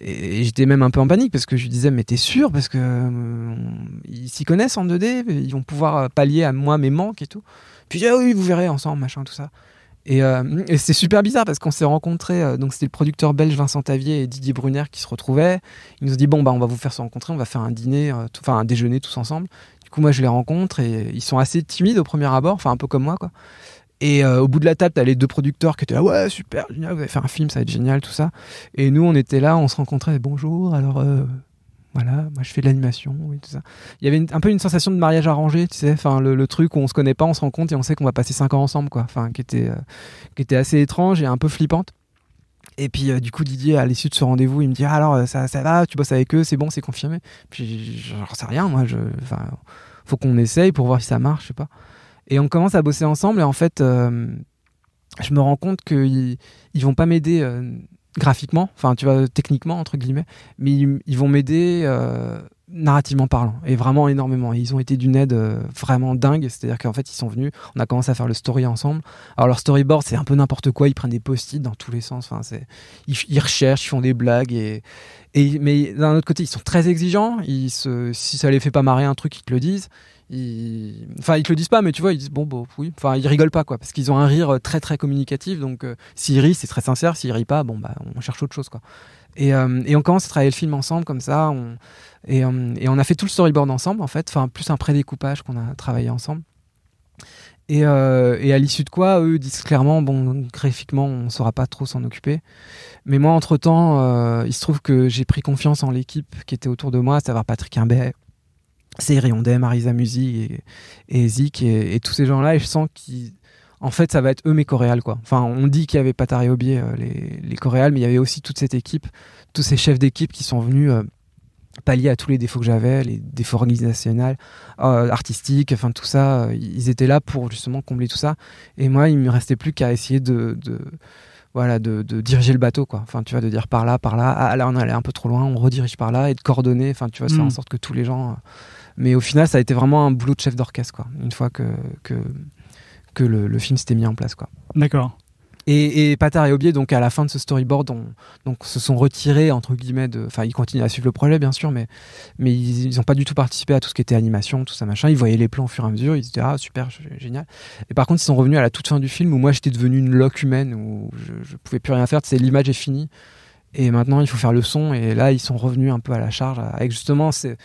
Et, j'étais même un peu en panique parce que je lui disais Mais t'es sûr Parce que euh, ils s'y connaissent en 2D, ils vont pouvoir pallier à moi mes manques et tout. Puis ah oui, vous verrez ensemble, machin, tout ça. Euh, et, c'est super bizarre parce qu'on s'est rencontrés, euh, donc c'était le producteur belge Vincent Tavier et Didier Brunner qui se retrouvaient. Ils nous ont dit bon bah on va vous faire se rencontrer, on va faire un dîner, euh, enfin un déjeuner tous ensemble. Du coup moi je les rencontre et ils sont assez timides au premier abord, enfin un peu comme moi quoi. Et au bout de la table t'as les deux producteurs qui étaient là ouais super génial, vous allez faire un film, ça va être génial tout ça. Et nous on était là, on se rencontrait bonjour alors voilà, moi je fais de l'animation, oui, tout ça. Il y avait un peu une sensation de mariage arrangé, tu sais, enfin le, truc où on se connaît pas, on se rend compte et on sait qu'on va passer 5 ans ensemble, quoi. Enfin, qui était, euh, qui était assez étrange et un peu flippante. Et puis euh, du coup Didier à l'issue de ce rendez-vous il me dit alors euh, ça, ça va tu bosses avec eux c'est bon c'est confirmé puis j'en sais rien moi je faut qu'on essaye pour voir si ça marche je sais pas et on commence à bosser ensemble et en fait je me rends compte qu'ils ils vont pas m'aider graphiquement, enfin tu vois, techniquement entre guillemets, mais ils, vont m'aider euh, narrativement parlant et vraiment énormément. ils ont été d'une aide euh, vraiment dingue, c'est-à-dire qu'en fait ils sont venus, on a commencé à faire le story ensemble. Alors leur storyboard c'est un peu n'importe quoi, ils prennent des post-it dans tous les sens, enfin c'est, ils, recherchent, ils font des blagues mais d'un autre côté ils sont très exigeants, si ça les fait pas marrer un truc ils te le disent ils... enfin ils te le disent pas mais tu vois ils disent bon bon oui enfin ils rigolent pas quoi parce qu'ils ont un rire euh, très très communicatif donc euh, s'ils rient c'est très sincère s'ils rient pas bon bah on cherche autre chose quoi et, euh, on commence à travailler le film ensemble comme ça Et, on a fait tout le storyboard ensemble en fait enfin plus un pré-découpage qu'on a travaillé ensemble et, à l'issue de quoi eux disent clairement bon graphiquement on saura pas trop s'en occuper mais moi entre temps il se trouve que j'ai pris confiance en l'équipe qui était autour de moi à savoir Patrick Imbert c'est Riondet, Marisa Musi et, et Zik et, tous ces gens-là. Et je sens qu'en fait, ça va être eux mes coréales, quoi. Enfin, on dit qu'il y avait pas taré au euh, les, les coréales, mais il y avait aussi toute cette équipe, tous ces chefs d'équipe qui sont venus euh, pallier à tous les défauts que j'avais, les défauts organisationnels, euh, artistiques, enfin tout ça. ils étaient là pour justement combler tout ça. Et moi, il me restait plus qu'à essayer de, voilà, de, diriger le bateau, quoi. Enfin, tu vois, de dire par là, par là, ah, là on allait un peu trop loin, on redirige par là et de coordonner. Enfin, tu vois, faire en hmm. sorte que tous les gens mais au final, ça a été vraiment un boulot de chef d'orchestre, quoi, une fois que, que, que le, film s'était mis en place. quoi. D'accord. Et, et, Patard et Aubier, donc à la fin de ce storyboard, on, donc se sont retirés entre guillemets. Enfin, ils continuent à suivre le projet, bien sûr, mais mais ils n'ont pas du tout participé à tout ce qui était animation, tout ça machin. Ils voyaient les plans au fur et à mesure. Ils se disaient ah super, génial. Et par contre, ils sont revenus à la toute fin du film où moi j'étais devenu une loque humaine où je, ne pouvais plus rien faire. C'est l'image est finie. Et maintenant, il faut faire le son. Et là, ils sont revenus un peu à la charge avec justement c'est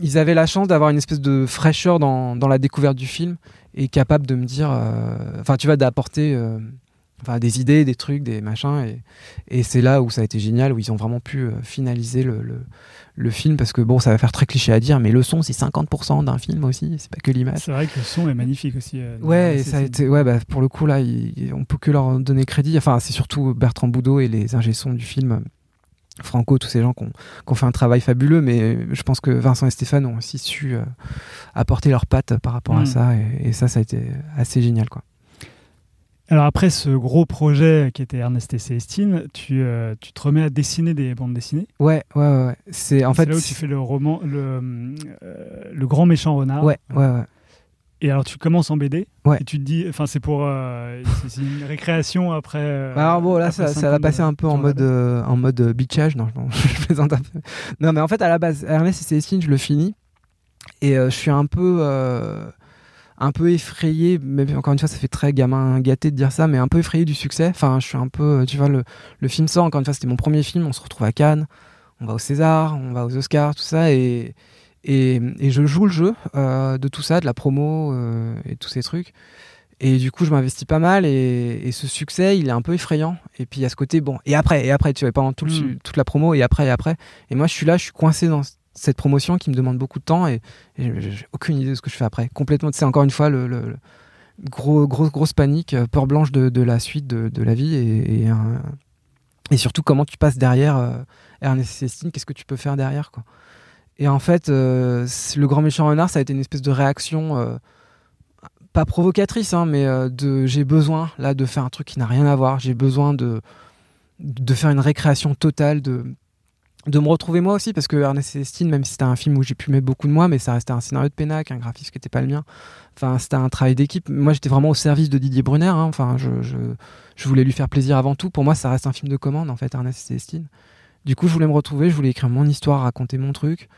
ils avaient la chance d'avoir une espèce de fraîcheur dans, la découverte du film et capable de me dire, euh, enfin, tu vas d'apporter euh, enfin, des idées, des trucs, des machins. Et, et c'est là où ça a été génial, où ils ont vraiment pu euh, finaliser le, film. Parce que bon, ça va faire très cliché à dire, mais le son, c'est 50% d'un film aussi, c'est pas que l'image. C'est vrai que le son est magnifique aussi. ouais, ça a été, ouais bah, pour le coup, là, on peut que leur donner crédit. Enfin, c'est surtout Bertrand Boudot et les ingé du film Franco, tous ces gens qui ont, fait un travail fabuleux, mais je pense que Vincent et Stéphane ont aussi su euh, apporter leurs pattes par rapport à mm. ça, et, ça, ça a été assez génial. quoi. Alors après ce gros projet qui était Ernest et Célestine, tu, euh, te remets à dessiner des bandes dessinées Ouais, ouais, ouais. C'est en fait là où tu fais le roman, le, euh, le grand méchant renard. Ouais, ouais, ouais. Et alors, tu commences en BD ouais. et tu te dis, enfin, c'est pour, euh, c'est une récréation après. Euh, bah, alors bon, là, ça, va passer un peu en mode, euh, en mode bitchage. Non, je plaisante un peu. Non, mais en fait, à la base, Ernest et Célestine, je le finis et je suis un peu, un peu effrayé. Mais encore une fois, ça fait très gamin gâté de dire ça, mais un peu effrayé du succès. Enfin, je suis un peu, tu vois, le, le film sort. Encore une fois, c'était mon premier film. On se retrouve à Cannes, on va au César, on va aux Oscars, tout ça, et et, je joue le jeu euh, de tout ça, de la promo euh, et tous ces trucs. Et du coup, je m'investis pas mal et, ce succès, il est un peu effrayant. Et puis, il y a ce côté, bon, et après, et après, tu vois, pendant hmm. toute la promo, et après, et après. Et moi, je suis là, je suis coincé dans cette promotion qui me demande beaucoup de temps et, j'ai aucune idée de ce que je fais après. Complètement, c'est encore une fois le, gros, grosse, grosse panique, euh, peur blanche de, la suite de, la vie et, et, surtout comment tu passes derrière euh, Ernest qu'est-ce que tu peux faire derrière, quoi. Et en fait, euh, le grand méchant renard, ça a été une espèce de réaction, euh, pas provocatrice, hein, mais euh, de j'ai besoin là de faire un truc qui n'a rien à voir, j'ai besoin de, de faire une récréation totale, de, de me retrouver moi aussi, parce que Ernest Célestine, même si c'était un film où j'ai pu mettre beaucoup de moi, mais ça restait un scénario de Pénac, un graphiste qui n'était pas le mien, enfin c'était un travail d'équipe. Moi j'étais vraiment au service de Didier Brunner, hein. enfin je, voulais lui faire plaisir avant tout. Pour moi, ça reste un film de commande en fait, Ernest Célestine. Du coup, je voulais me retrouver, je voulais écrire mon histoire, raconter mon truc.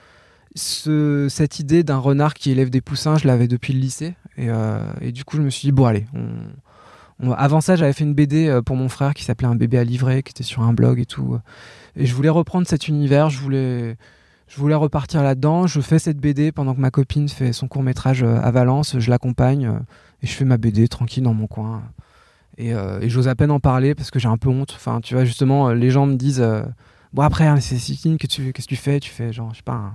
Ce, cette idée d'un renard qui élève des poussins, je l'avais depuis le lycée. Et, euh, du coup, je me suis dit, bon, allez, on, avant ça, j'avais fait une BD euh, pour mon frère qui s'appelait Un bébé à livrer, qui était sur un blog et tout. Et je voulais reprendre cet univers, je voulais, je voulais repartir là-dedans. Je fais cette BD pendant que ma copine fait son court métrage euh, à Valence, je l'accompagne et je fais ma BD tranquille dans mon coin. Et, j'ose à peine en parler parce que j'ai un peu honte. Enfin, tu vois, justement, les gens me disent. Bon, après, hein, c'est qu'est-ce que tu fais Tu fais, genre, je sais pas,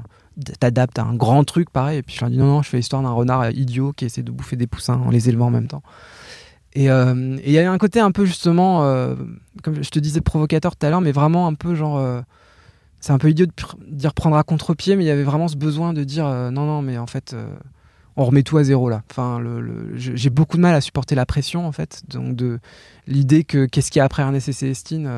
t'adaptes à un grand truc pareil. Et puis je leur dis non, non, je fais l'histoire d'un renard euh, idiot qui essaie de bouffer des poussins en les élevant en même temps. Et euh, il y a un côté un peu justement, euh, comme je te disais, provocateur tout à l'heure, mais vraiment un peu genre. c'est un peu idiot de dire prendre à contre-pied, mais il y avait vraiment ce besoin de dire non, non, mais en fait, on remet tout à zéro là. Enfin, j'ai beaucoup de mal à supporter la pression en fait. Donc, de l'idée que qu'est-ce qu'il y a après un essai Célestine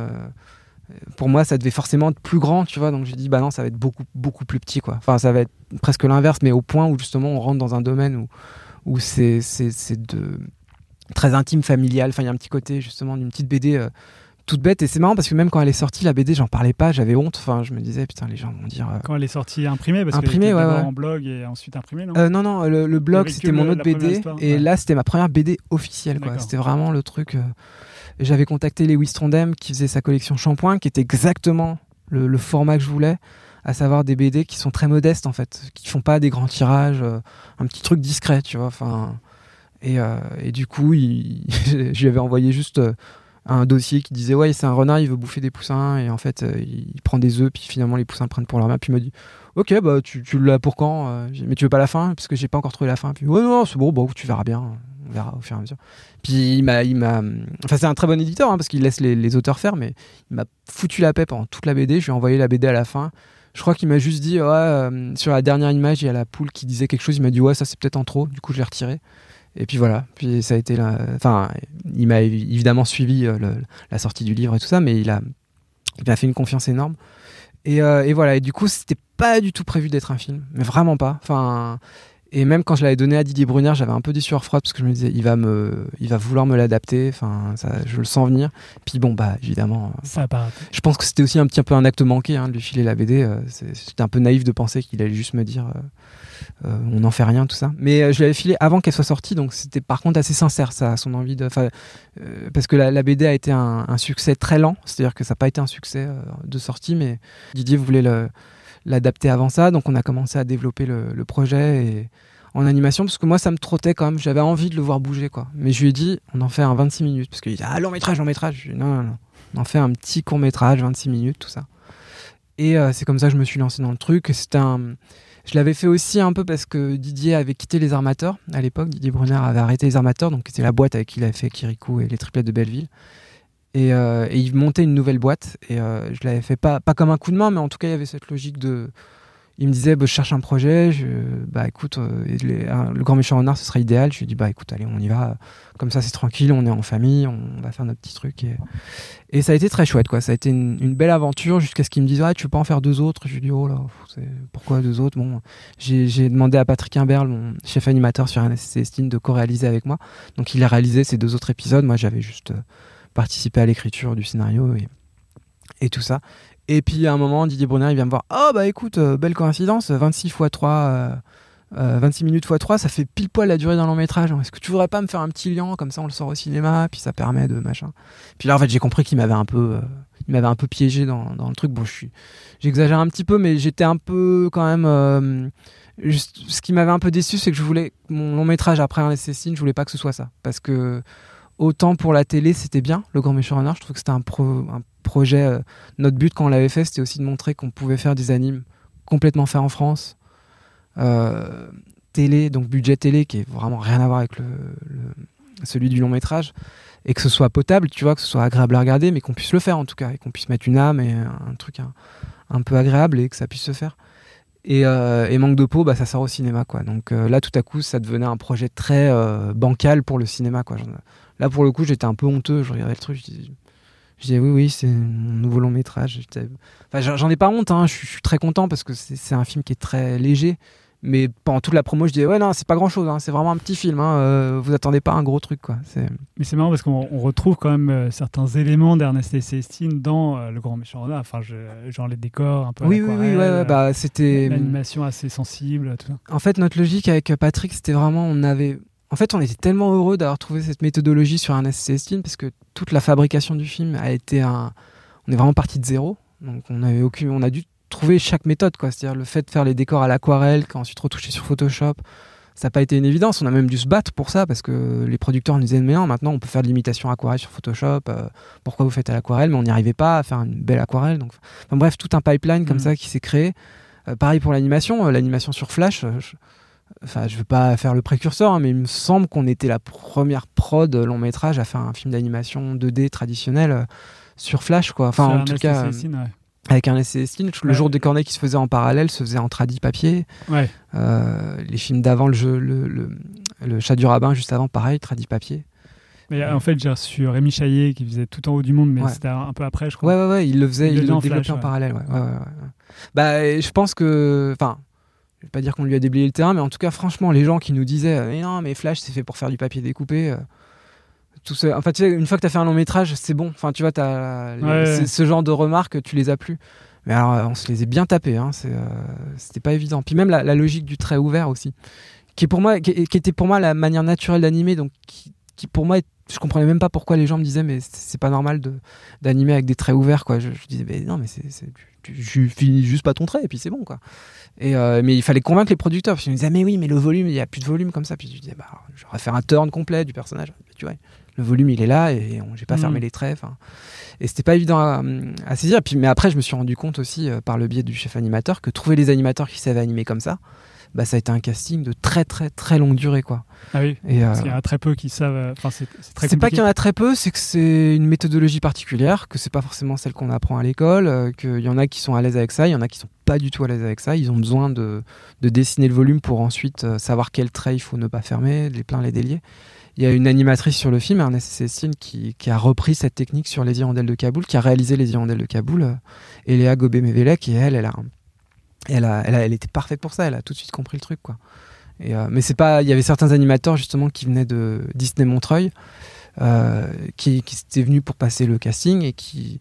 pour moi, ça devait forcément être plus grand, tu vois. Donc j'ai dit, bah non, ça va être beaucoup, beaucoup plus petit, quoi. Enfin, ça va être presque l'inverse, mais au point où justement on rentre dans un domaine où, où c'est de très intime, familial. Enfin, il y a un petit côté justement d'une petite BD euh, toute bête. Et c'est marrant parce que même quand elle est sortie, la BD, j'en parlais pas, j'avais honte. Enfin, je me disais, putain, les gens vont dire. Euh, quand elle est sortie imprimée, parce imprimée, que ouais, ouais. en blog et ensuite imprimée, non euh, Non, non, le, blog, c'était mon autre BD. et là, c'était ma première BD officielle, quoi. C'était vraiment le truc. J'avais contacté les wistrondem qui faisait sa collection Shampoing, qui était exactement le, format que je voulais, à savoir des BD qui sont très modestes en fait, qui font pas des grands tirages, euh, un petit truc discret, tu vois. Enfin, et, euh, du coup, j'avais avais envoyé juste euh, un dossier qui disait ouais c'est un renard il veut bouffer des poussins et en fait il prend des œufs puis finalement les poussins prennent pour leur main puis il me dit ok bah tu, l'as pour quand mais tu veux pas la fin parce que j'ai pas encore trouvé la fin puis ouais non c'est bon bon tu verras bien on verra au fur et à mesure. Puis il m'a, enfin c'est un très bon éditeur hein, parce qu'il laisse les, auteurs faire, mais il m'a foutu la paix pendant toute la BD. Je lui ai envoyé la BD à la fin. Je crois qu'il m'a juste dit, ouais, euh, sur la dernière image, il y a la poule qui disait quelque chose. Il m'a dit, ouais, ça c'est peut-être en trop. Du coup, je l'ai retiré. Et puis voilà. Puis ça a été, la... enfin, il m'a évidemment suivi euh, la sortie du livre et tout ça, mais il a, il m'a fait une confiance énorme. Et, euh, et, voilà. Et du coup, c'était pas du tout prévu d'être un film, mais vraiment pas. Enfin, et même quand je l'avais donné à Didier Brunière, j'avais un peu des sueurs froides parce que je me disais, il va me, il va vouloir me l'adapter. Enfin, je le sens venir. Puis bon, bah évidemment. Euh, ça Je pense que c'était aussi un petit peu un acte manqué hein, de lui filer la BD. Euh, c'était un peu naïf de penser qu'il allait juste me dire, euh, on n'en fait rien, tout ça. Mais je l'avais filé avant qu'elle soit sortie, donc c'était par contre assez sincère ça, son envie de, parce que la, BD a été un, un succès très lent. C'est-à-dire que ça n'a pas été un succès de sortie, mais Didier voulait le l'adapter avant ça. Donc on a commencé à développer le, projet en animation parce que moi ça me trottait quand même, j'avais envie de le voir bouger quoi. Mais je lui ai dit on en fait un 26 minutes parce qu'il disait, ah long métrage, long métrage. non, non, non, on en fait un petit court métrage, 26 minutes, tout ça. Et euh, c'est comme ça que je me suis lancé dans le truc. C'était un... Je l'avais fait aussi un peu parce que Didier avait quitté les armateurs à l'époque. Didier Brunner avait arrêté les armateurs, donc c'était la boîte avec qui il avait fait Kirikou et les triplettes de Belleville. Et, euh, il montait une nouvelle boîte. Et euh, je l'avais fait pas, pas comme un coup de main, mais en tout cas, il y avait cette logique de. Il me disait, bah, je cherche un projet, je, bah écoute, euh, le grand méchant renard, ce serait idéal. Je lui ai dit, bah écoute, allez, on y va. Comme ça, c'est tranquille, on est en famille, on va faire notre petit truc. Et, et ça a été très chouette, quoi. Ça a été une, belle aventure jusqu'à ce qu'il me dise, ah, tu peux pas en faire deux autres Je lui ai dit, oh là, pourquoi deux autres Bon, j'ai demandé à Patrick Imbert, mon chef animateur sur NSC Steam, de co-réaliser avec moi. Donc il a réalisé ces deux autres épisodes. Moi, j'avais juste participer à l'écriture du scénario et, tout ça. Et puis à un moment, Didier Brunner, il vient me voir Oh, bah écoute, euh, belle coïncidence, 26 x 3. 26 minutes x 3, ça fait pile poil la durée d'un long métrage. Est-ce que tu voudrais pas me faire un petit lien comme ça on le sort au cinéma, puis ça permet de machin. Puis là en fait j'ai compris qu'il m'avait un peu, euh, il m'avait un peu piégé dans, le truc. Bon je suis, j'exagère un petit peu, mais j'étais un peu quand même. Euh, ce qui m'avait un peu déçu, c'est que je voulais mon long métrage après un essai je voulais pas que ce soit ça, parce que autant pour la télé, c'était bien, Le Grand Méchant Renard. Je trouve que c'était un, un, projet. Euh, notre but quand on l'avait fait, c'était aussi de montrer qu'on pouvait faire des animes complètement faits en France. Euh, télé, donc budget télé, qui est vraiment rien à voir avec le, celui du long métrage. Et que ce soit potable, tu vois, que ce soit agréable à regarder, mais qu'on puisse le faire en tout cas, et qu'on puisse mettre une âme et un truc un, peu agréable et que ça puisse se faire. Euh, et, Manque de peau, bah, ça sort au cinéma. Quoi. Donc là, tout à coup, ça devenait un projet très bancal pour le cinéma. Quoi. Là, pour le coup, j'étais un peu honteux. Je regardais le truc, je disais, oui, oui, c'est mon nouveau long métrage. Enfin, j'en ai pas honte, hein. je, suis très content parce que c'est un film qui est très léger. Mais pendant toute la promo, je disais, ouais, non, c'est pas grand chose, hein. c'est vraiment un petit film, hein. euh, vous attendez pas un gros truc. Quoi. Mais c'est marrant parce qu'on retrouve quand même euh, certains éléments d'Ernest et Célestine dans euh, Le Grand Méchant Renard, enfin, genre les décors, un peu. Oui, oui, oui, bah, c'était. L'animation assez sensible, tout ça. En fait, notre logique avec Patrick, c'était vraiment, on avait, en fait, on était tellement heureux d'avoir trouvé cette méthodologie sur Ernest Célestine parce que toute la fabrication du film a été un. On est vraiment parti de zéro. Donc, on avait aucune. On a dû trouver chaque méthode, quoi. C'est-à-dire le fait de faire les décors à l'aquarelle, qu'ensuite retoucher sur Photoshop, ça n'a pas été une évidence. On a même dû se battre pour ça parce que les producteurs nous disaient Mais non, maintenant, on peut faire de l'imitation aquarelle sur Photoshop. Euh, pourquoi vous faites à l'aquarelle Mais on n'y arrivait pas à faire une belle aquarelle. Donc, bref, tout un pipeline comme mmh. ça qui s'est créé. Euh, pareil pour l'animation. Euh, l'animation sur Flash. Enfin, je veux pas faire le précurseur, hein, mais il me semble qu'on était la première prod long métrage à faire un film d'animation 2D traditionnel euh, sur Flash, quoi. Enfin, en tout cas. Euh, avec un SCSI, le jour des cornets qui se faisait en parallèle se faisait en tradit papier. Ouais. Euh, les films d'avant, le, le, le, chat du rabbin, juste avant, pareil, tradit papier. Mais en fait, j'ai reçu Rémi Chaillet qui faisait tout en haut du monde, mais c'était un peu après, je crois. Ouais, ouais, ouais, il le faisait, il, le développait en, parallèle. Bah, je pense que, enfin, pas dire qu'on lui a déblayé le terrain, mais en tout cas, franchement, les gens qui nous disaient euh, mais non, mais Flash, c'est fait pour faire du papier découpé. Euh, tout Enfin, tu sais, une fois que tu as fait un long métrage, c'est bon. Enfin, tu vois, as ce genre de remarques, tu les as plus. Mais alors, euh, on se les est bien tapés. Hein, c'était pas évident. Puis même la, logique du trait ouvert aussi, qui est pour moi, qui, était pour moi la manière naturelle d'animer, donc qui pour moi je comprenais même pas pourquoi les gens me disaient mais c'est pas normal de d'animer avec des traits ouverts quoi je, disais mais non mais c'est tu, finis juste pas ton trait et puis c'est bon quoi et euh, mais il fallait convaincre les producteurs Je me disaient mais oui mais le volume il y a plus de volume comme ça puis je disais bah j'aurais vais faire un turn complet du personnage tu vois le volume il est là et j'ai pas hmm. fermé les traits Et et c'était pas évident à, saisir puis mais après je me suis rendu compte aussi euh, par le biais du chef animateur que trouver les animateurs qui savaient animer comme ça bah, ça a été un casting de très très très longue durée quoi. Ah oui. Et, parce y en a euh, très peu qui savent. Euh, c'est pas qu'il y en a très peu, c'est que c'est une méthodologie particulière, que c'est pas forcément celle qu'on apprend à l'école, euh, qu'il y en a qui sont à l'aise avec ça, il y en a qui sont pas du tout à l'aise avec ça. Ils ont besoin de, dessiner le volume pour ensuite savoir quel trait il faut ne pas fermer, les pleins, les déliés. Il y a une animatrice sur le film, Ernest Cécile, qui, a repris cette technique sur Les Hirondelles de Kaboul, qui a réalisé Les Hirondelles de Kaboul, et Gobé-Mévelec, et elle, elle a un elle, était parfaite pour ça, elle a tout de suite compris le truc. quoi. Et, euh, mais c'est pas, il y avait certains animateurs justement qui venaient de Disney Montreuil, euh, qui, étaient venus pour passer le casting et qui,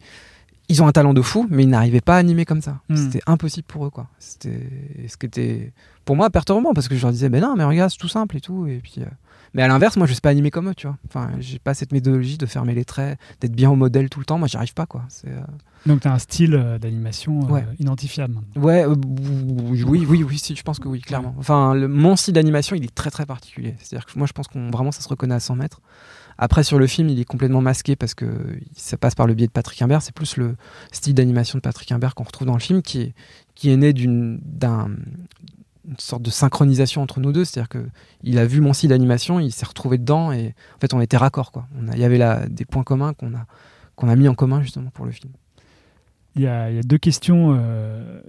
ils ont un talent de fou, mais ils n'arrivaient pas à animer comme ça. Hmm. C'était impossible pour eux, quoi. C'était ce qui était pour moi perturbant parce que je leur disais, ben non, mais regarde, c'est tout simple et tout. Et puis, euh, mais à l'inverse, moi, je suis pas animé comme eux, tu vois. Enfin, j'ai pas cette méthodologie de fermer les traits, d'être bien au modèle tout le temps. Moi, j'y arrive pas, quoi. Euh, Donc, tu as un style euh, d'animation euh, identifiable. Ouais, oui, oui, oui, si, je pense que oui, clairement. Enfin, le, mon style d'animation, il est très, très particulier. C'est-à-dire que moi, je pense qu'on vraiment, ça se reconnaît à 100 mètres. Après, sur le film, il est complètement masqué parce que ça passe par le biais de Patrick Imbert. C'est plus le style d'animation de Patrick Imbert qu'on retrouve dans le film qui est, qui est né d'un une sorte de synchronisation entre nous deux, c'est-à-dire que il a vu mon site d'animation, il s'est retrouvé dedans et en fait on était raccord quoi. On il y avait là des points communs qu'on a qu'on a mis en commun justement pour le film. Il y a, deux questions euh,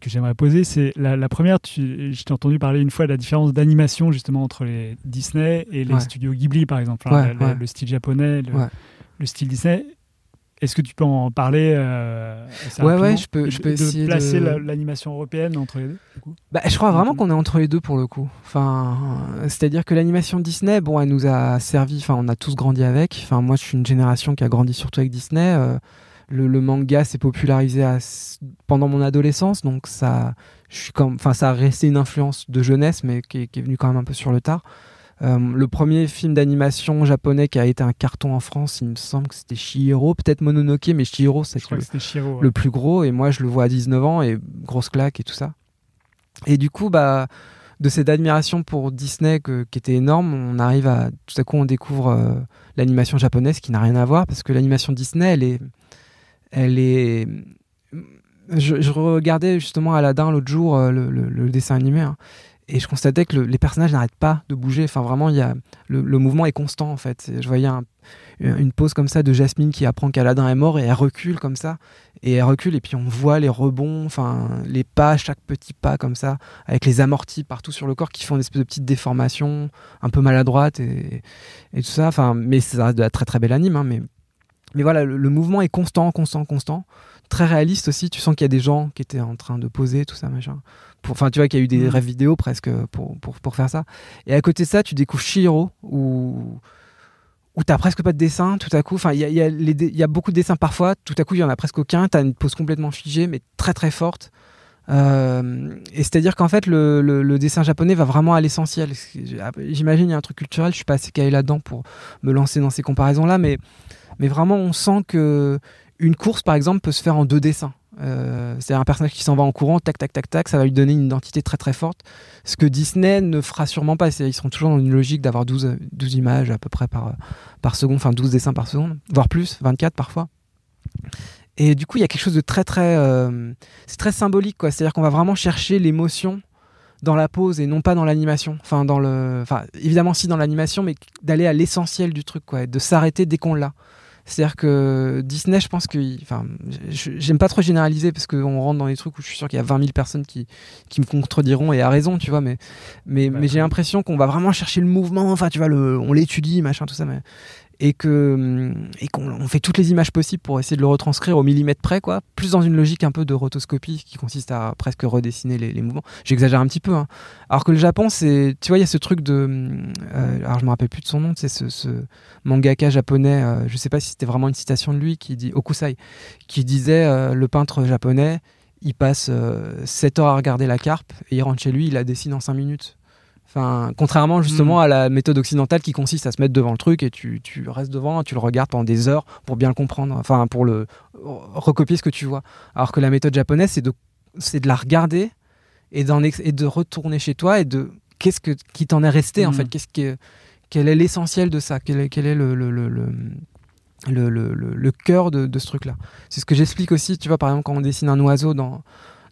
que j'aimerais poser. C'est la, première, je t'ai entendu parler une fois de la différence d'animation justement entre les Disney et les studios Ghibli par exemple, hein, le style japonais, le style Disney. Est-ce que tu peux en parler euh, Ouais, ouais, je peux, je peux de placer l'animation européenne entre les deux. bah, je crois vraiment qu'on est entre les deux pour le coup. Enfin, c'est-à-dire que l'animation Disney, bon, elle nous a servi. Enfin, on a tous grandi avec. Enfin, moi, je suis une génération qui a grandi surtout avec Disney. Euh, le, manga s'est popularisé pendant mon adolescence, donc ça, je suis comme, enfin, ça a resté une influence de jeunesse, mais qui, qui, est venue quand même un peu sur le tard. Euh, le premier film d'animation japonais qui a été un carton en France, il me semble que c'était Shihiro, peut-être Mononoke, mais Shihiro, c'est le, plus gros. Et moi, je le vois à 19 ans et grosse claque et tout ça. Et du coup, bah, de cette admiration pour Disney qui était énorme, on arrive à. Tout à coup, on découvre euh, l'animation japonaise qui n'a rien à voir parce que l'animation Disney, elle est. Elle est je, regardais justement Aladdin l'autre jour, euh, le, dessin animé, hein, et je constatais que les personnages n'arrêtent pas de bouger. Enfin, vraiment, il y a, le, mouvement est constant, en fait. Je voyais une pose comme ça de Jasmine qui apprend qu'Aladin est mort et elle recule comme ça. Et elle recule, et puis on voit les rebonds, enfin, les pas, chaque petit pas comme ça, avec les amortis partout sur le corps qui font une espèce de petite déformation, un peu maladroite et, tout ça. Enfin, mais ça reste de la très très belle anime. Hein, mais, mais voilà, le mouvement est constant, constant, constant très réaliste aussi. Tu sens qu'il y a des gens qui étaient en train de poser, tout ça, machin. Enfin, tu vois qu'il y a eu des mm. rêves vidéo presque pour, faire ça. Et à côté de ça, tu découvres Shiro où, tu t'as presque pas de dessin tout à coup. Enfin, il y a, beaucoup de dessins parfois, tout à coup, il y en a presque aucun. as une pose complètement figée, mais très très forte. Euh, et c'est-à-dire qu'en fait, le, dessin japonais va vraiment à l'essentiel. Ah, j'imagine il y a un truc culturel, je suis pas assez calé là-dedans pour me lancer dans ces comparaisons-là, mais, mais vraiment, on sent que une course, par exemple, peut se faire en deux dessins. Euh, c'est un personnage qui s'en va en courant, tac, tac, tac, tac, ça va lui donner une identité très, très forte. Ce que Disney ne fera sûrement pas. Ils seront toujours dans une logique d'avoir 12, 12 images à peu près par, par seconde, enfin 12 dessins par seconde, voire plus, 24 parfois. Et du coup, il y a quelque chose de très, très. Euh, c'est très symbolique, quoi. C'est-à-dire qu'on va vraiment chercher l'émotion dans la pose et non pas dans l'animation. Enfin, dans le, enfin, évidemment, si dans l'animation, mais d'aller à l'essentiel du truc, quoi, et de s'arrêter dès qu'on l'a. C'est-à-dire que Disney, je pense que. Enfin, j'aime pas trop généraliser parce qu'on rentre dans des trucs où je suis sûr qu'il y a 20 000 personnes qui, qui me contrediront et à raison, tu vois. Mais, mais, mais j'ai l'impression qu'on va vraiment chercher le mouvement, enfin, tu vois, le, on l'étudie, machin, tout ça. Mais, Hum, et qu'on fait toutes les images possibles pour essayer de le retranscrire au millimètre près quoi plus dans une logique un peu de rotoscopie qui consiste à presque redessiner les, mouvements j'exagère un petit peu hein. alors que le Japon c'est tu vois il y a ce truc de hum, euh, alors je me rappelle plus de son nom c'est ce, mangaka japonais je euh, je sais pas si c'était vraiment une citation de lui qui dit Okusai qui disait euh, le peintre japonais il passe 7 heures à regarder la carpe et il rentre chez lui il la dessine en 5 minutes contrairement justement hmm. à la méthode occidentale qui consiste à se mettre devant le truc et tu, restes devant, tu le regardes pendant des heures pour bien le comprendre, enfin pour le recopier ce que tu vois. Alors que la méthode japonaise, c'est de, c'est de la regarder et, et de retourner chez toi et de qu'est-ce que, qui t'en est resté en hmm. fait, quest que, quel est l'essentiel de ça, quel est, le, le, le, cœur de, ce truc-là. C'est ce que j'explique aussi, tu vois, par exemple, quand on dessine un oiseau dans,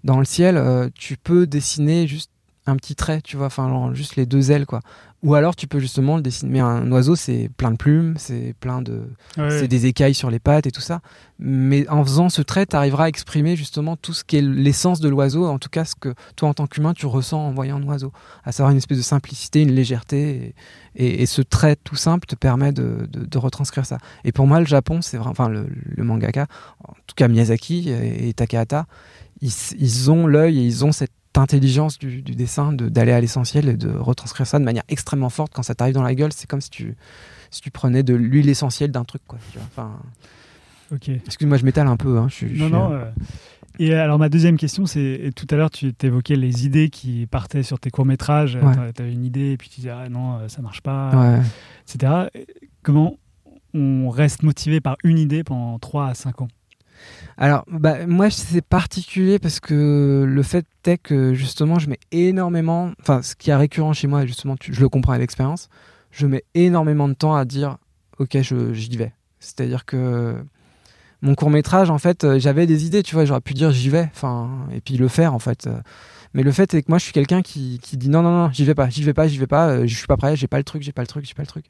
dans le ciel, euh, tu peux dessiner juste un petit trait, tu vois, enfin juste les deux ailes quoi. Ou alors tu peux justement le dessiner. Mais un oiseau c'est plein de plumes, c'est plein de, c'est des écailles sur les pattes et tout ça. Mais en faisant ce trait, tu arriveras à exprimer justement tout ce qui est l'essence de l'oiseau, en tout cas ce que toi en tant qu'humain tu ressens en voyant un oiseau, à savoir une espèce de simplicité, une légèreté. Et, ce trait tout simple te permet de, retranscrire ça. Et pour moi le Japon, c'est vraiment, enfin le, mangaka, en tout cas Miyazaki et, et Takahata, ils, ils ont l'œil et ils ont cette intelligence du, du dessin, d'aller à l'essentiel et de retranscrire ça de manière extrêmement forte. Quand ça t'arrive dans la gueule, c'est comme si tu, si tu prenais de l'huile essentielle d'un truc. Quoi, Enfin, Excuse-moi, je m'étale un peu. Hein. Je, non, non. Euh. Euh, et alors ma deuxième question, c'est tout à l'heure tu évoquais les idées qui partaient sur tes courts métrages. Tu une idée et puis tu disais ah, non euh, ça marche pas, etc. Comment on reste motivé par une idée pendant 3 à 5 ans alors, bah, moi, c'est particulier parce que le fait est que justement, je mets énormément. Enfin, ce qui est récurrent chez moi, justement, je le comprends à l'expérience, je mets énormément de temps à dire Ok, j'y vais. C'est-à-dire que mon court-métrage, en fait, euh, j'avais des idées, tu vois, j'aurais pu dire J'y vais, enfin, et puis le faire, en fait. Mais le fait est que moi, je suis quelqu'un qui, dit Non, non, non, j'y vais pas, j'y vais pas, j'y vais pas, euh, je suis pas prêt, j'ai pas le truc, j'ai pas le truc, j'ai pas le truc.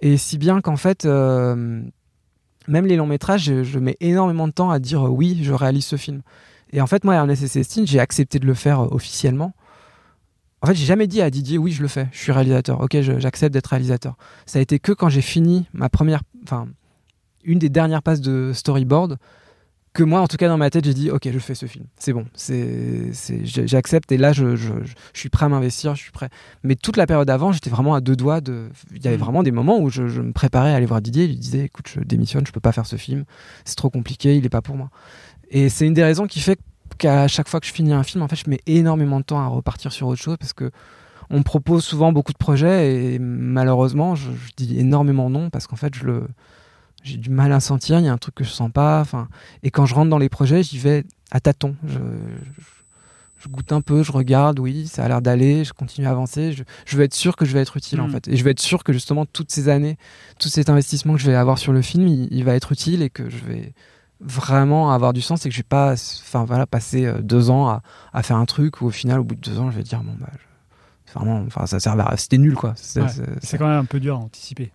Et si bien qu'en fait. Euh, même les longs métrages, je, mets énormément de temps à dire euh, oui, je réalise ce film. Et en fait, moi, Ernest et j'ai accepté de le faire euh, officiellement. En fait, j'ai jamais dit à Didier, oui, je le fais, je suis réalisateur, ok, j'accepte d'être réalisateur. Ça a été que quand j'ai fini ma première, enfin, une des dernières passes de storyboard, que moi, en tout cas, dans ma tête, j'ai dit Ok, je fais ce film. C'est bon, j'accepte et là, je, suis prêt à m'investir, je suis prêt. Mais toute la période avant, j'étais vraiment à deux doigts de. Il y avait mm. vraiment des moments où je, me préparais à aller voir Didier Je lui disais Écoute, je démissionne, je peux pas faire ce film, c'est trop compliqué, il n'est pas pour moi. Et c'est une des raisons qui fait qu'à chaque fois que je finis un film, en fait, je mets énormément de temps à repartir sur autre chose parce que on propose souvent beaucoup de projets et malheureusement, je dis énormément non parce qu'en fait, je le j'ai du mal à sentir, il y a un truc que je sens pas. Enfin, et quand je rentre dans les projets, j'y vais à tâtons. Je, goûte un peu, je regarde, oui, ça a l'air d'aller, je continue à avancer. Je, veux être sûr que je vais être utile en mm. fait, et je veux être sûr que justement toutes ces années, tout cet investissement que je vais avoir sur le film, il, va être utile et que je vais vraiment avoir du sens et que je vais pas, enfin voilà, passer euh, deux ans à, faire un truc où au final, au bout de deux ans, je vais dire bon bah enfin, ça à... C'était nul, quoi. C'est quand même un peu dur à anticiper,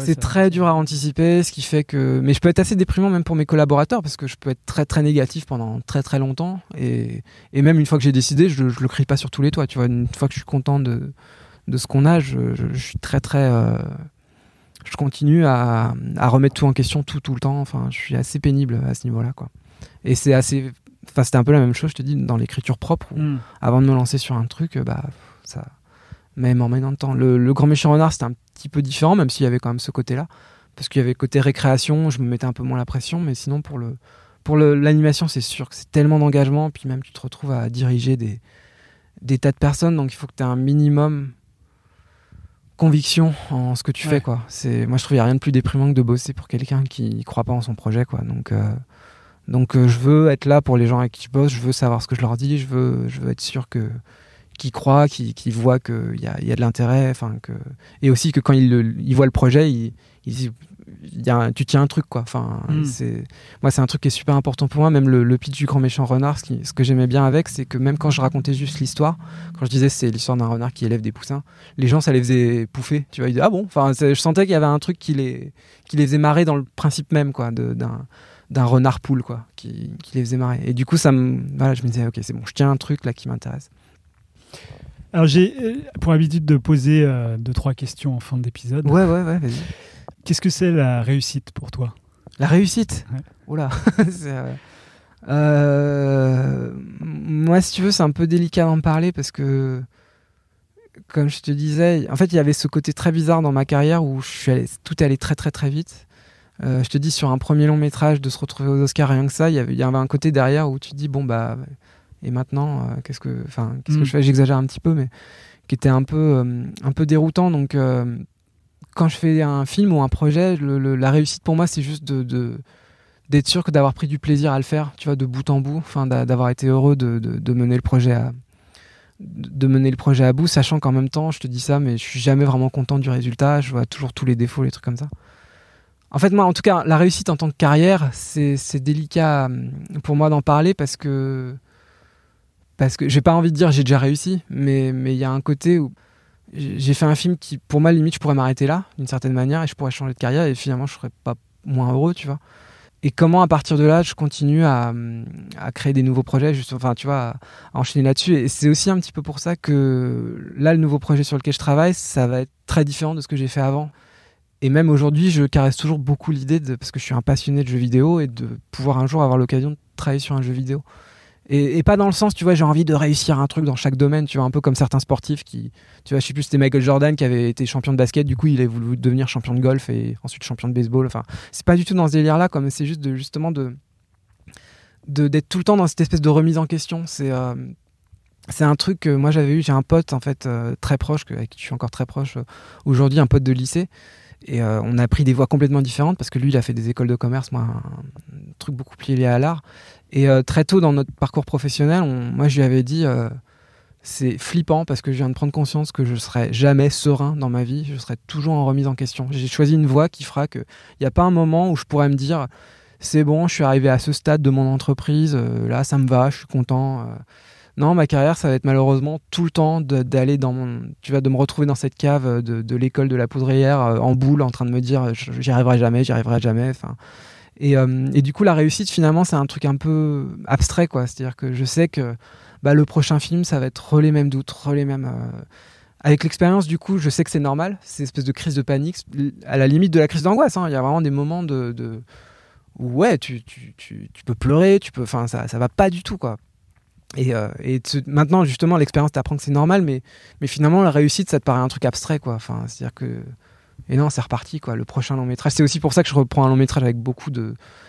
c'est très dur à anticiper, ce qui fait que. Mais je peux être assez déprimant même pour mes collaborateurs, parce que je peux être très, très négatif pendant très, très longtemps. Et, et même une fois que j'ai décidé, je, je le crie pas sur tous les toits, tu vois. Une fois que je suis content de, de ce qu'on a, je, suis très, très. Euh, je continue à, à, remettre tout en question tout, tout le temps. Enfin, je suis assez pénible à ce niveau-là, quoi. Et c'est assez. Enfin, c'était un peu la même chose, je te dis, dans l'écriture propre. Hmm. Avant de me lancer sur un truc, euh, bah, ça même en même temps. Le, Grand Méchant Renard, c'était un petit peu différent, même s'il y avait quand même ce côté-là. Parce qu'il y avait côté récréation, je me mettais un peu moins la pression, mais sinon, pour le pour l'animation, c'est sûr que c'est tellement d'engagement, puis même tu te retrouves à diriger des, des tas de personnes, donc il faut que tu aies un minimum conviction en ce que tu fais quoi. C'est moi je trouve qu'il y a rien de plus déprimant que de bosser pour quelqu'un qui croit pas en son projet quoi. Donc euh, donc euh, je veux être là pour les gens avec qui je bosse, je veux savoir ce que je leur dis, je veux je veux être sûr que qui croient, qui, voient qu'il y a, de l'intérêt, enfin que et aussi que quand ils, voient le projet, ils, disent tu tiens un truc quoi. Enfin, hmm. c'est moi c'est un truc qui est super important pour moi. Même le, pitch du grand méchant renard, ce, que j'aimais bien avec, c'est que même quand je racontais juste l'histoire, quand je disais c'est l'histoire d'un renard qui élève des poussins, les gens ça les faisait pouffer. Tu vois, ah bon. Enfin, je sentais qu'il y avait un truc qui les qui les faisait marrer dans le principe même quoi d'un d'un renard poule quoi qui, les faisait marrer. Et du coup ça me voilà, je me disais ok c'est bon, je tiens un truc là qui m'intéresse. Alors j'ai euh, pour habitude de poser euh, deux trois questions en fin d'épisode. Ouais ouais ouais. Vas-y. Qu'est-ce que c'est la réussite pour toi La réussite. Ouais. Oula. Euh, moi, si tu veux, c'est un peu délicat d'en parler parce que, comme je te disais, en fait, il y avait ce côté très bizarre dans ma carrière où je suis tout est allé très très très vite. je te dis sur un premier long métrage de se retrouver aux Oscars rien que ça, il y avait, il y avait un côté derrière où tu te dis bon bah et maintenant, euh, qu'est-ce que, enfin, qu'est-ce que mm. je fais J'exagère un petit peu, mais qui était un peu, euh, un peu déroutant. Donc, euh, quand je fais un film ou un projet, la réussite pour moi, c'est juste de, d'être sûr que d'avoir pris du plaisir à le faire, tu vois, de bout en bout, enfin d'avoir été heureux de, mener le projet à de mener le projet à bout, sachant qu'en même temps, je te dis ça, mais je suis jamais vraiment content du résultat. Je vois toujours tous les défauts, les trucs comme ça. En fait, moi, en tout cas, la réussite en tant que carrière, c'est délicat pour moi d'en parler parce que parce que j'ai pas envie de dire j'ai déjà réussi, mais il y a un côté où j'ai fait un film qui, pour ma limite, je pourrais m'arrêter là, d'une certaine manière, et je pourrais changer de carrière, et finalement, je serais pas moins heureux, tu vois. Et comment, à partir de là, je continue à, créer des nouveaux projets, enfin, tu vois, à enchaîner là-dessus. Et c'est aussi un petit peu pour ça que là, le nouveau projet sur lequel je travaille, ça va être très différent de ce que j'ai fait avant. Et même aujourd'hui, je caresse toujours beaucoup l'idée, de, parce que je suis un passionné de jeux vidéo, et de pouvoir un jour avoir l'occasion de travailler sur un jeu vidéo. Et, pas dans le sens, tu vois, j'ai envie de réussir un truc dans chaque domaine, tu vois, un peu comme certains sportifs qui, tu vois, je sais plus, c'était Michael Jordan qui avait été champion de basket, du coup, il a voulu devenir champion de golf et ensuite champion de baseball. Enfin, c'est pas du tout dans ce délire-là, comme c'est juste de, justement de d'être tout le temps dans cette espèce de remise en question. C'est euh, c'est un truc que moi j'avais eu, j'ai un pote en fait euh, très proche, avec qui je suis encore très proche euh, aujourd'hui, un pote de lycée. Et on a pris des voies complètement différentes parce que lui, il a fait des écoles de commerce, moi, un, truc beaucoup plus lié à l'art. Et euh, très tôt dans notre parcours professionnel, moi, je lui avais dit euh, c'est flippant parce que je viens de prendre conscience que je serai jamais serein dans ma vie, je serai toujours en remise en question. J'ai choisi une voie qui fera qu'il n'y a pas un moment où je pourrais me dire c'est bon, je suis arrivé à ce stade de mon entreprise, euh, là, ça me va, je suis content. Non, ma carrière, ça va être malheureusement tout le temps d'aller dans Tu vas de me retrouver dans cette cave de, l'école de la poudrière en boule en train de me dire j'y arriverai jamais, j'y arriverai jamais. Enfin, euh, et, du coup, la réussite, finalement, c'est un truc un peu abstrait, quoi. C'est-à-dire que je sais que bah, le prochain film, ça va être les mêmes doutes, les mêmes. Euh, avec l'expérience, du coup, je sais que c'est normal, c'est espèce de crise de panique, à la limite de la crise d'angoisse. Hein. Il y a vraiment des moments de. Ouais, tu, tu, tu, peux pleurer, tu peux. Enfin, ça, ça va pas du tout, quoi. Et, euh, maintenant, justement, l'expérience t'apprend que c'est normal, mais, mais finalement, la réussite, ça te paraît un truc abstrait, quoi. Enfin, c'est-à-dire que et non, c'est reparti, quoi, le prochain long métrage. C'est aussi pour ça que je reprends un long métrage avec beaucoup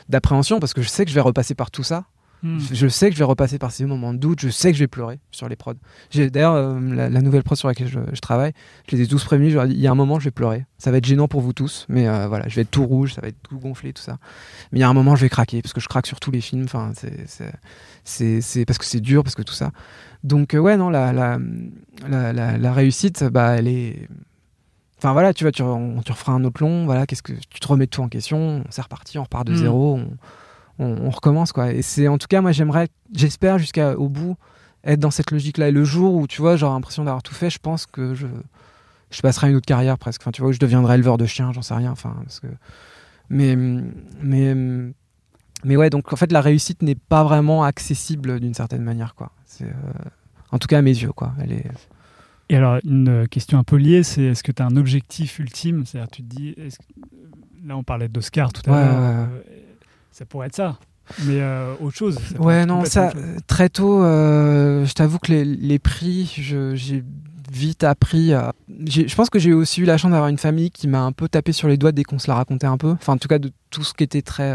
d'appréhension, parce que je sais que je vais repasser par tout ça. Hmm. Je sais que je vais repasser par ces moments de doute, je sais que je vais pleurer sur les prods. D'ailleurs, euh, la, nouvelle prod sur laquelle je, travaille, je les ai tous prévenus, il y a un moment, je vais pleurer. Ça va être gênant pour vous tous, mais euh, voilà, je vais être tout rouge, ça va être tout gonflé, tout ça. Mais il y a un moment, je vais craquer, parce que je craque sur tous les films, enfin, c'est parce que c'est dur, parce que tout ça. Donc, euh, ouais, non, la, la, la réussite, bah, elle est Enfin voilà, tu vois, on, tu referas un autre long, voilà, qu'est-ce que tu te remets tout en question, c'est reparti, on repart de hmm. zéro, on, recommence quoi. Et c'est en tout cas, moi j'aimerais, j'espère jusqu'au bout être dans cette logique-là. Et le jour où tu vois, j'aurai l'impression d'avoir tout fait, je pense que je, passerai une autre carrière presque. Enfin, tu vois, je deviendrai éleveur de chiens, j'en sais rien. Enfin, parce que... mais, mais, mais ouais, donc en fait, la réussite n'est pas vraiment accessible d'une certaine manière quoi. C'est, euh, en tout cas à mes yeux quoi. Elle est... Et alors, une question un peu liée, c'est est-ce que tu as un objectif ultime C'est-à-dire, tu te dis, là, on parlait d'Oscar tout à l'heure, euh, ça pourrait être ça mais euh, autre chose. ouais, non, ça, très tôt, euh, je t'avoue que les, prix, j'ai vite appris. je pense que j'ai aussi eu la chance d'avoir une famille qui m'a un peu tapé sur les doigts dès qu'on se la racontait un peu. Enfin, en tout cas, de tout ce qui était très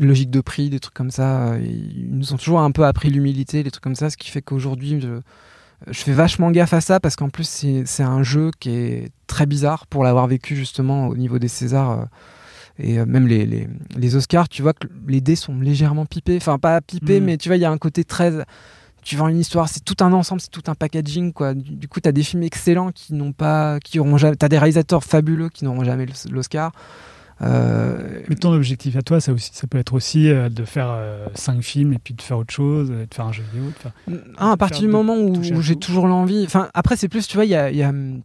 logique de prix, des trucs comme ça. ils nous ont toujours un peu appris l'humilité, des trucs comme ça, ce qui fait qu'aujourd'hui, je je fais vachement gaffe à ça parce qu'en plus c'est un jeu qui est très bizarre pour l'avoir vécu justement au niveau des Césars euh, et euh, même les, Oscars, tu vois que les dés sont légèrement pipés, enfin pas pipés mm. mais tu vois il y a un côté très tu vends une histoire, c'est tout un ensemble, c'est tout un packaging quoi. Du, coup, tu as des films excellents qui n'ont pas qui auront jamais as des réalisateurs fabuleux qui n'auront jamais l'Oscar. Euh... Mais ton objectif à toi, ça, aussi, ça peut être aussi euh, de faire 5 euh, cinq films et puis de faire autre chose, euh, de faire un jeu vidéo. Hein, à partir du moment où, j'ai toujours l'envie. Enfin, après, c'est plus, tu vois, il y a, y a, une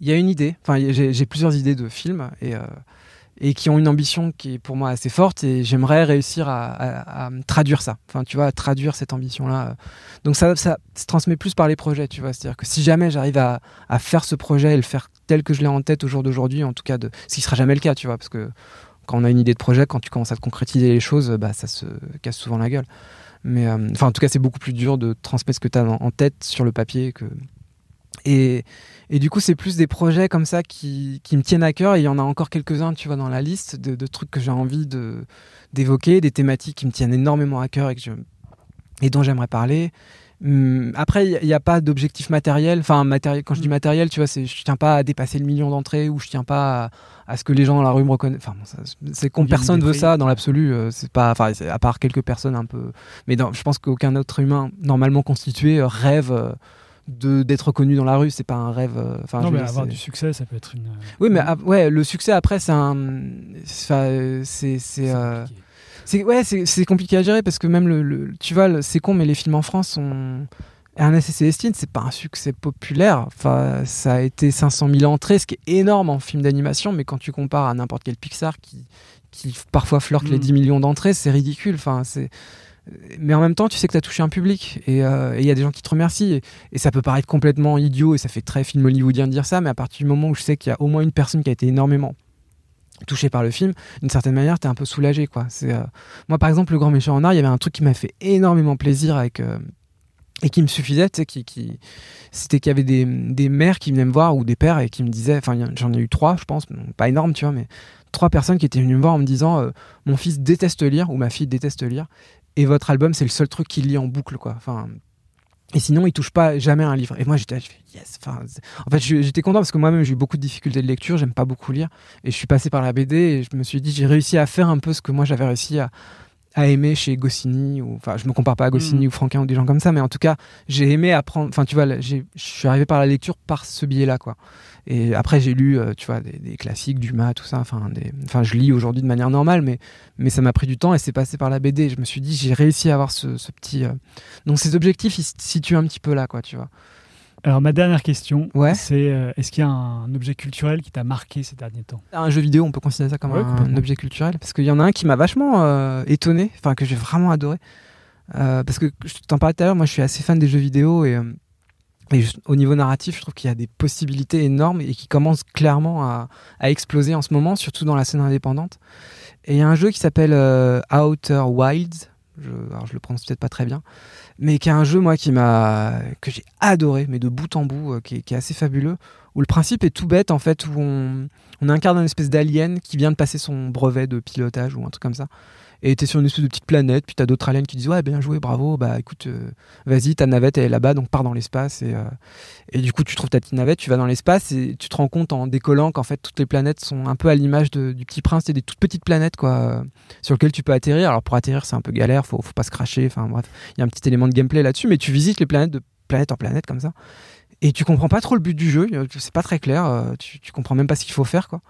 idée. Enfin, j'ai plusieurs idées de films et, et qui ont une ambition qui est pour moi assez forte et j'aimerais réussir à, traduire ça. Enfin, tu vois, traduire cette ambition-là. Donc, ça, ça se transmet plus par les projets, tu vois. C'est-à-dire que si jamais j'arrive à, à faire ce projet et le faire tel que je l'ai en tête au jour d'aujourd'hui, en tout cas, de... ce qui ne sera jamais le cas, tu vois, parce que quand on a une idée de projet, quand tu commences à concrétiser les choses, bah, ça se casse souvent la gueule. Mais euh, enfin, en tout cas, c'est beaucoup plus dur de transmettre ce que tu as en tête sur le papier que. Et, du coup, c'est plus des projets comme ça qui, me tiennent à cœur. il y en a encore quelques-uns, tu vois, dans la liste de, trucs que j'ai envie d'évoquer, des thématiques qui me tiennent énormément à cœur et dont j'aimerais parler. Hum, après, il n'y a pas d'objectif matériel. Enfin, matériel. Quand je dis hum. matériel, tu vois, je tiens pas à dépasser le million d'entrées ou je tiens pas à, ce que les gens dans la rue me reconnaissent. Enfin, c'est qu'on personne veut ça dans l'absolu. Euh, c'est pas, enfin, à part quelques personnes un peu. Mais je pense qu'aucun autre humain normalement constitué euh, rêve euh, de d'être reconnu dans la rue. C'est pas un rêve. Enfin, non, mais avoir du succès, ça peut être une. Oui, mais ouais, le succès après, c'est un, c'est c'est ouais, c'est compliqué à gérer parce que même le, tu vois, c'est con, mais les films en France sont Ernest et Célestine, c'est pas un succès populaire. Enfin, ça a été 500 000 entrées, ce qui est énorme en film d'animation, mais quand tu compares à n'importe quel Pixar qui, qui parfois flirte les 10 mm. millions d'entrées, c'est ridicule. Enfin, c'est mais en même temps, tu sais que tu as touché un public euh, et il y a des gens qui te remercient. et, ça peut paraître complètement idiot et ça fait très film hollywoodien de dire ça, mais à partir du moment où je sais qu'il y a au moins une personne qui a été énormément touché par le film, d'une certaine manière, t'es un peu soulagé, quoi. C'est euh, moi, par exemple, le Grand Méchant en art, il y avait un truc qui m'a fait énormément plaisir avec euh, et qui me suffisait, qui, c'était qu'il y avait des, mères qui venaient me voir ou des pères et qui me disaient, enfin, j'en ai eu trois, je pense, pas énorme, tu vois, mais trois personnes qui étaient venues me voir en me disant, euh, mon fils déteste lire ou ma fille déteste lire et votre album, c'est le seul truc qu'il lit en boucle, quoi. Enfin, et sinon, il touche pas jamais un livre. Et moi, j'étais, yes. en fait, j'étais content parce que moi-même, j'ai eu beaucoup de difficultés de lecture. J'aime pas beaucoup lire. Et je suis passé par la BD et je me suis dit, j'ai réussi à faire un peu ce que moi j'avais réussi à, aimer chez Goscinny ou enfin je me compare pas à Goscinny mm. ou Franquin ou des gens comme ça mais en tout cas j'ai aimé apprendre enfin tu vois je suis arrivé par la lecture par ce biais là quoi et après, j'ai lu, euh, tu vois, des, des, classiques, Dumas, tout ça. Enfin, je lis aujourd'hui de manière normale, mais, ça m'a pris du temps et c'est passé par la BD. Je me suis dit, j'ai réussi à avoir ce, petit. Euh, donc, ces objectifs, ils se situent un petit peu là, quoi, tu vois. Alors ma dernière question, c'est euh, est-ce qu'il y a un objet culturel qui t'a marqué ces derniers temps Un jeu vidéo, on peut considérer ça comme un, objet culturel, parce qu'il y en a un qui m'a vachement étonné, enfin que j'ai vraiment adoré, parce que je t'en parlais tout à l'heure, moi je suis assez fan des jeux vidéo et au niveau narratif, je trouve qu'il y a des possibilités énormes et qui commencent clairement à, exploser en ce moment, surtout dans la scène indépendante. Et il y a un jeu qui s'appelle euh, Outer Wilds, je, alors je le prononce peut-être pas très bien, mais qui est un jeu moi qui m'a que j'ai adoré, mais de bout en bout, euh, qui, est, assez fabuleux. Où le principe est tout bête en fait, où on, on incarne une espèce d'alien qui vient de passer son brevet de pilotage ou un truc comme ça. Et t'es sur une espèce de petite planète, puis t'as d'autres aliens qui disent ouais bien joué, bravo, bah écoute, euh, vas-y, ta navette elle est là-bas, donc pars dans l'espace. Et, euh, et du coup tu trouves ta petite navette, tu vas dans l'espace et tu te rends compte en décollant qu'en fait toutes les planètes sont un peu à l'image du Petit Prince, c'est des toutes petites planètes quoi, euh, sur lesquelles tu peux atterrir. Alors pour atterrir c'est un peu galère, faut, faut pas se cracher, enfin bref, il y a un petit élément de gameplay là-dessus, mais tu visites les planètes de planète en planète comme ça. Et tu comprends pas trop le but du jeu, c'est pas très clair, tu, tu comprends même pas ce qu'il faut faire quoi.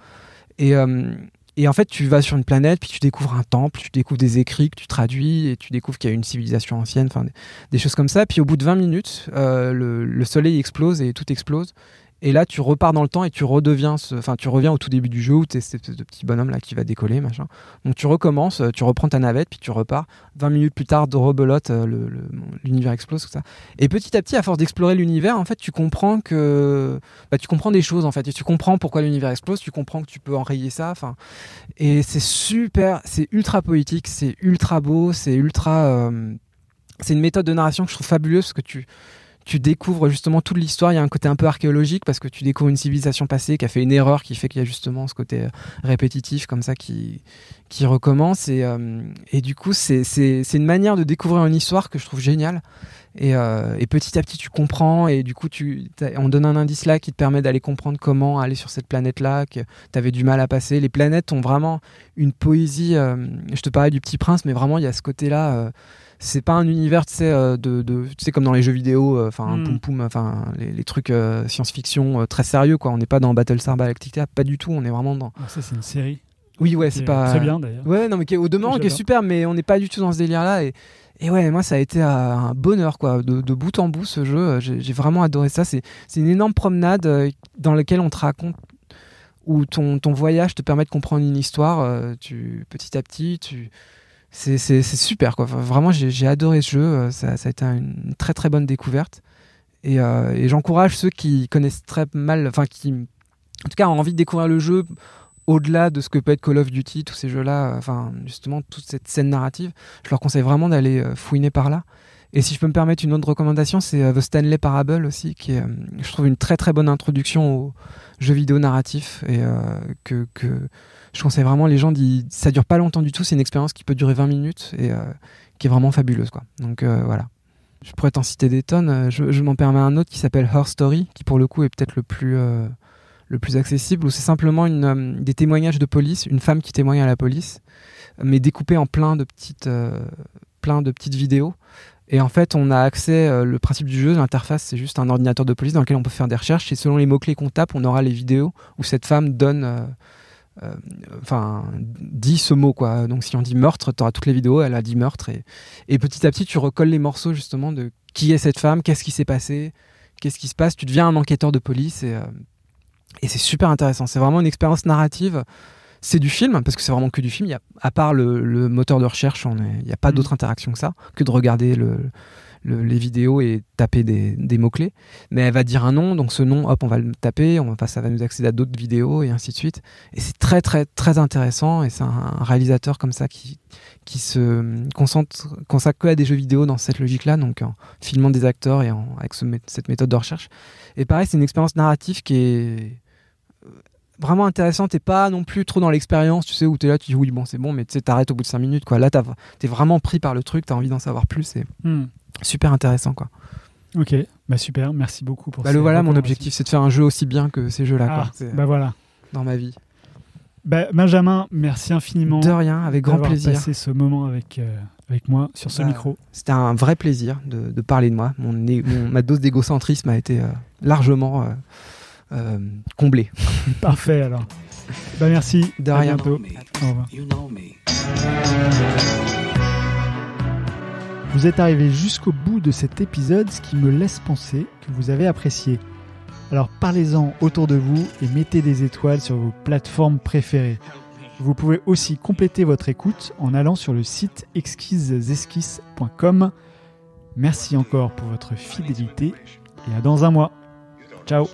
Et, et en fait, tu vas sur une planète, puis tu découvres un temple, tu découvres des écrits que tu traduis, et tu découvres qu'il y a une civilisation ancienne, enfin des, choses comme ça. Puis au bout de 20 minutes, euh, le, soleil explose et tout explose. Et là, tu repars dans le temps et tu redeviens, enfin, tu reviens au tout début du jeu où tu cette ce petit bonhomme là qui va décoller, machin. Donc tu recommences, tu reprends ta navette, puis tu repars. 20 minutes plus tard, de rebelote, euh, l'univers explose, tout ça. Et petit à petit, à force d'explorer l'univers, en fait, tu comprends que, bah, tu comprends des choses en fait, tu comprends pourquoi l'univers explose, tu comprends que tu peux enrayer ça, enfin. Et c'est super, c'est ultra poétique, c'est ultra beau, c'est ultra. Euh, c'est une méthode de narration que je trouve fabuleuse parce que tu tu découvres justement toute l'histoire. Il y a un côté un peu archéologique parce que tu découvres une civilisation passée qui a fait une erreur, qui fait qu'il y a justement ce côté euh, répétitif comme ça qui, qui recommence. Et, euh, et du coup, c'est une manière de découvrir une histoire que je trouve géniale. Et, euh, petit à petit, tu comprends. Et du coup, tu, on donne un indice là qui te permet d'aller comprendre comment aller sur cette planète-là, que tu avais du mal à passer. Les planètes ont vraiment une poésie. je te parlais du petit prince, mais vraiment, il y a ce côté-là c'est pas un univers, tu sais, euh, de, comme dans les jeux vidéo, euh, enfin, hmm. enfin, les, trucs euh, science-fiction très sérieux, quoi. On n'est pas dans Battlestar Galactica, pas du tout, on est vraiment dans. Ah, ça, c'est une série. Oui, ouais, c'est pas. Très bien d'ailleurs. Ouais, non, mais qui est au demeurant, qui est super, mais on n'est pas du tout dans ce délire-là. Et, et ouais, moi, ça a été un bonheur, quoi, de, bout en bout, ce jeu. J'ai vraiment adoré ça. C'est une énorme promenade dans laquelle on te raconte, où ton, ton voyage te permet de comprendre une histoire. Tu, petit à petit, tu c'est super quoi. vraiment, j'ai adoré ce jeu. Euh, ça, a été une très très bonne découverte. Euh, et, j'encourage ceux qui connaissent très mal, enfin qui, en tout cas, ont envie de découvrir le jeu au-delà de ce que peut être Call of Duty, tous ces jeux-là, euh, enfin justement toute cette scène narrative. Je leur conseille vraiment d'aller fouiner par là. Et si je peux me permettre une autre recommandation, c'est The Stanley Parable aussi, qui est, je trouve, une très très bonne introduction aux jeux vidéo narratif et que, que je conseille vraiment les gens Ça dure pas longtemps du tout. C'est une expérience qui peut durer 20 minutes et euh, qui est vraiment fabuleuse, quoi. Donc euh, voilà. Je pourrais t'en citer des tonnes. Euh, je, m'en permets un autre qui s'appelle Her Story, qui pour le coup est peut-être le plus le plus accessible, où c'est simplement des témoignages de police, une femme qui témoigne à la police, mais découpée en plein de petites, plein de petites vidéos. Et en fait, on a accès, le principe du jeu, l'interface, c'est juste un ordinateur de police dans lequel on peut faire des recherches, et selon les mots-clés qu'on tape, on aura les vidéos où cette femme donne euh, enfin, dit ce mot, quoi. Donc, si on dit meurtre, tu auras toutes les vidéos, elle a dit meurtre. Et, petit à petit, tu recolles les morceaux, justement, de qui est cette femme, qu'est-ce qui s'est passé, qu'est-ce qui se passe. Tu deviens un enquêteur de police et, euh, c'est super intéressant. C'est vraiment une expérience narrative. C'est du film, parce que c'est vraiment que du film. à part le, moteur de recherche, il n'y a pas mm. d'autre interaction que ça, que de regarder le, les vidéos et taper des, mots-clés. Mais elle va dire un nom, donc ce nom, hop, on va le taper, on ça va nous accéder à d'autres vidéos et ainsi de suite. Et c'est très, très, très intéressant. Et c'est un, réalisateur comme ça qui, qui se concentre, consacre à des jeux vidéo dans cette logique-là, donc en filmant des acteurs et avec cette méthode de recherche. Et pareil, c'est une expérience narrative qui est euh, vraiment intéressante et pas non plus trop dans l'expérience, tu sais, où tu es là, tu dis oui, bon, c'est bon, mais tu sais, t'arrêtes au bout de 5 minutes, quoi. Là, t'es vraiment pris par le truc, t'as envie d'en savoir plus. Et... Hmm super intéressant quoi. Ok, bah super, merci beaucoup pour ça. Bah voilà, mon objectif, c'est de faire un jeu aussi bien que ces jeux-là. Ah, bah voilà. Euh, dans ma vie. Bah, Benjamin, merci infiniment. De rien, avec grand plaisir. passé ce moment avec, euh, avec moi sur ce bah, micro. C'était un vrai plaisir de, parler de moi. Mon, ma dose d'égocentrisme a été euh, largement comblée. Parfait alors. Bah, merci. De à rien. Bientôt. Au revoir. Vous êtes arrivé jusqu'au bout de cet épisode, ce qui me laisse penser que vous avez apprécié. Alors parlez-en autour de vous et mettez des étoiles sur vos plateformes préférées. Vous pouvez aussi compléter votre écoute en allant sur le site exquisesesquisses.com. Merci encore pour votre fidélité et à dans un mois. Ciao.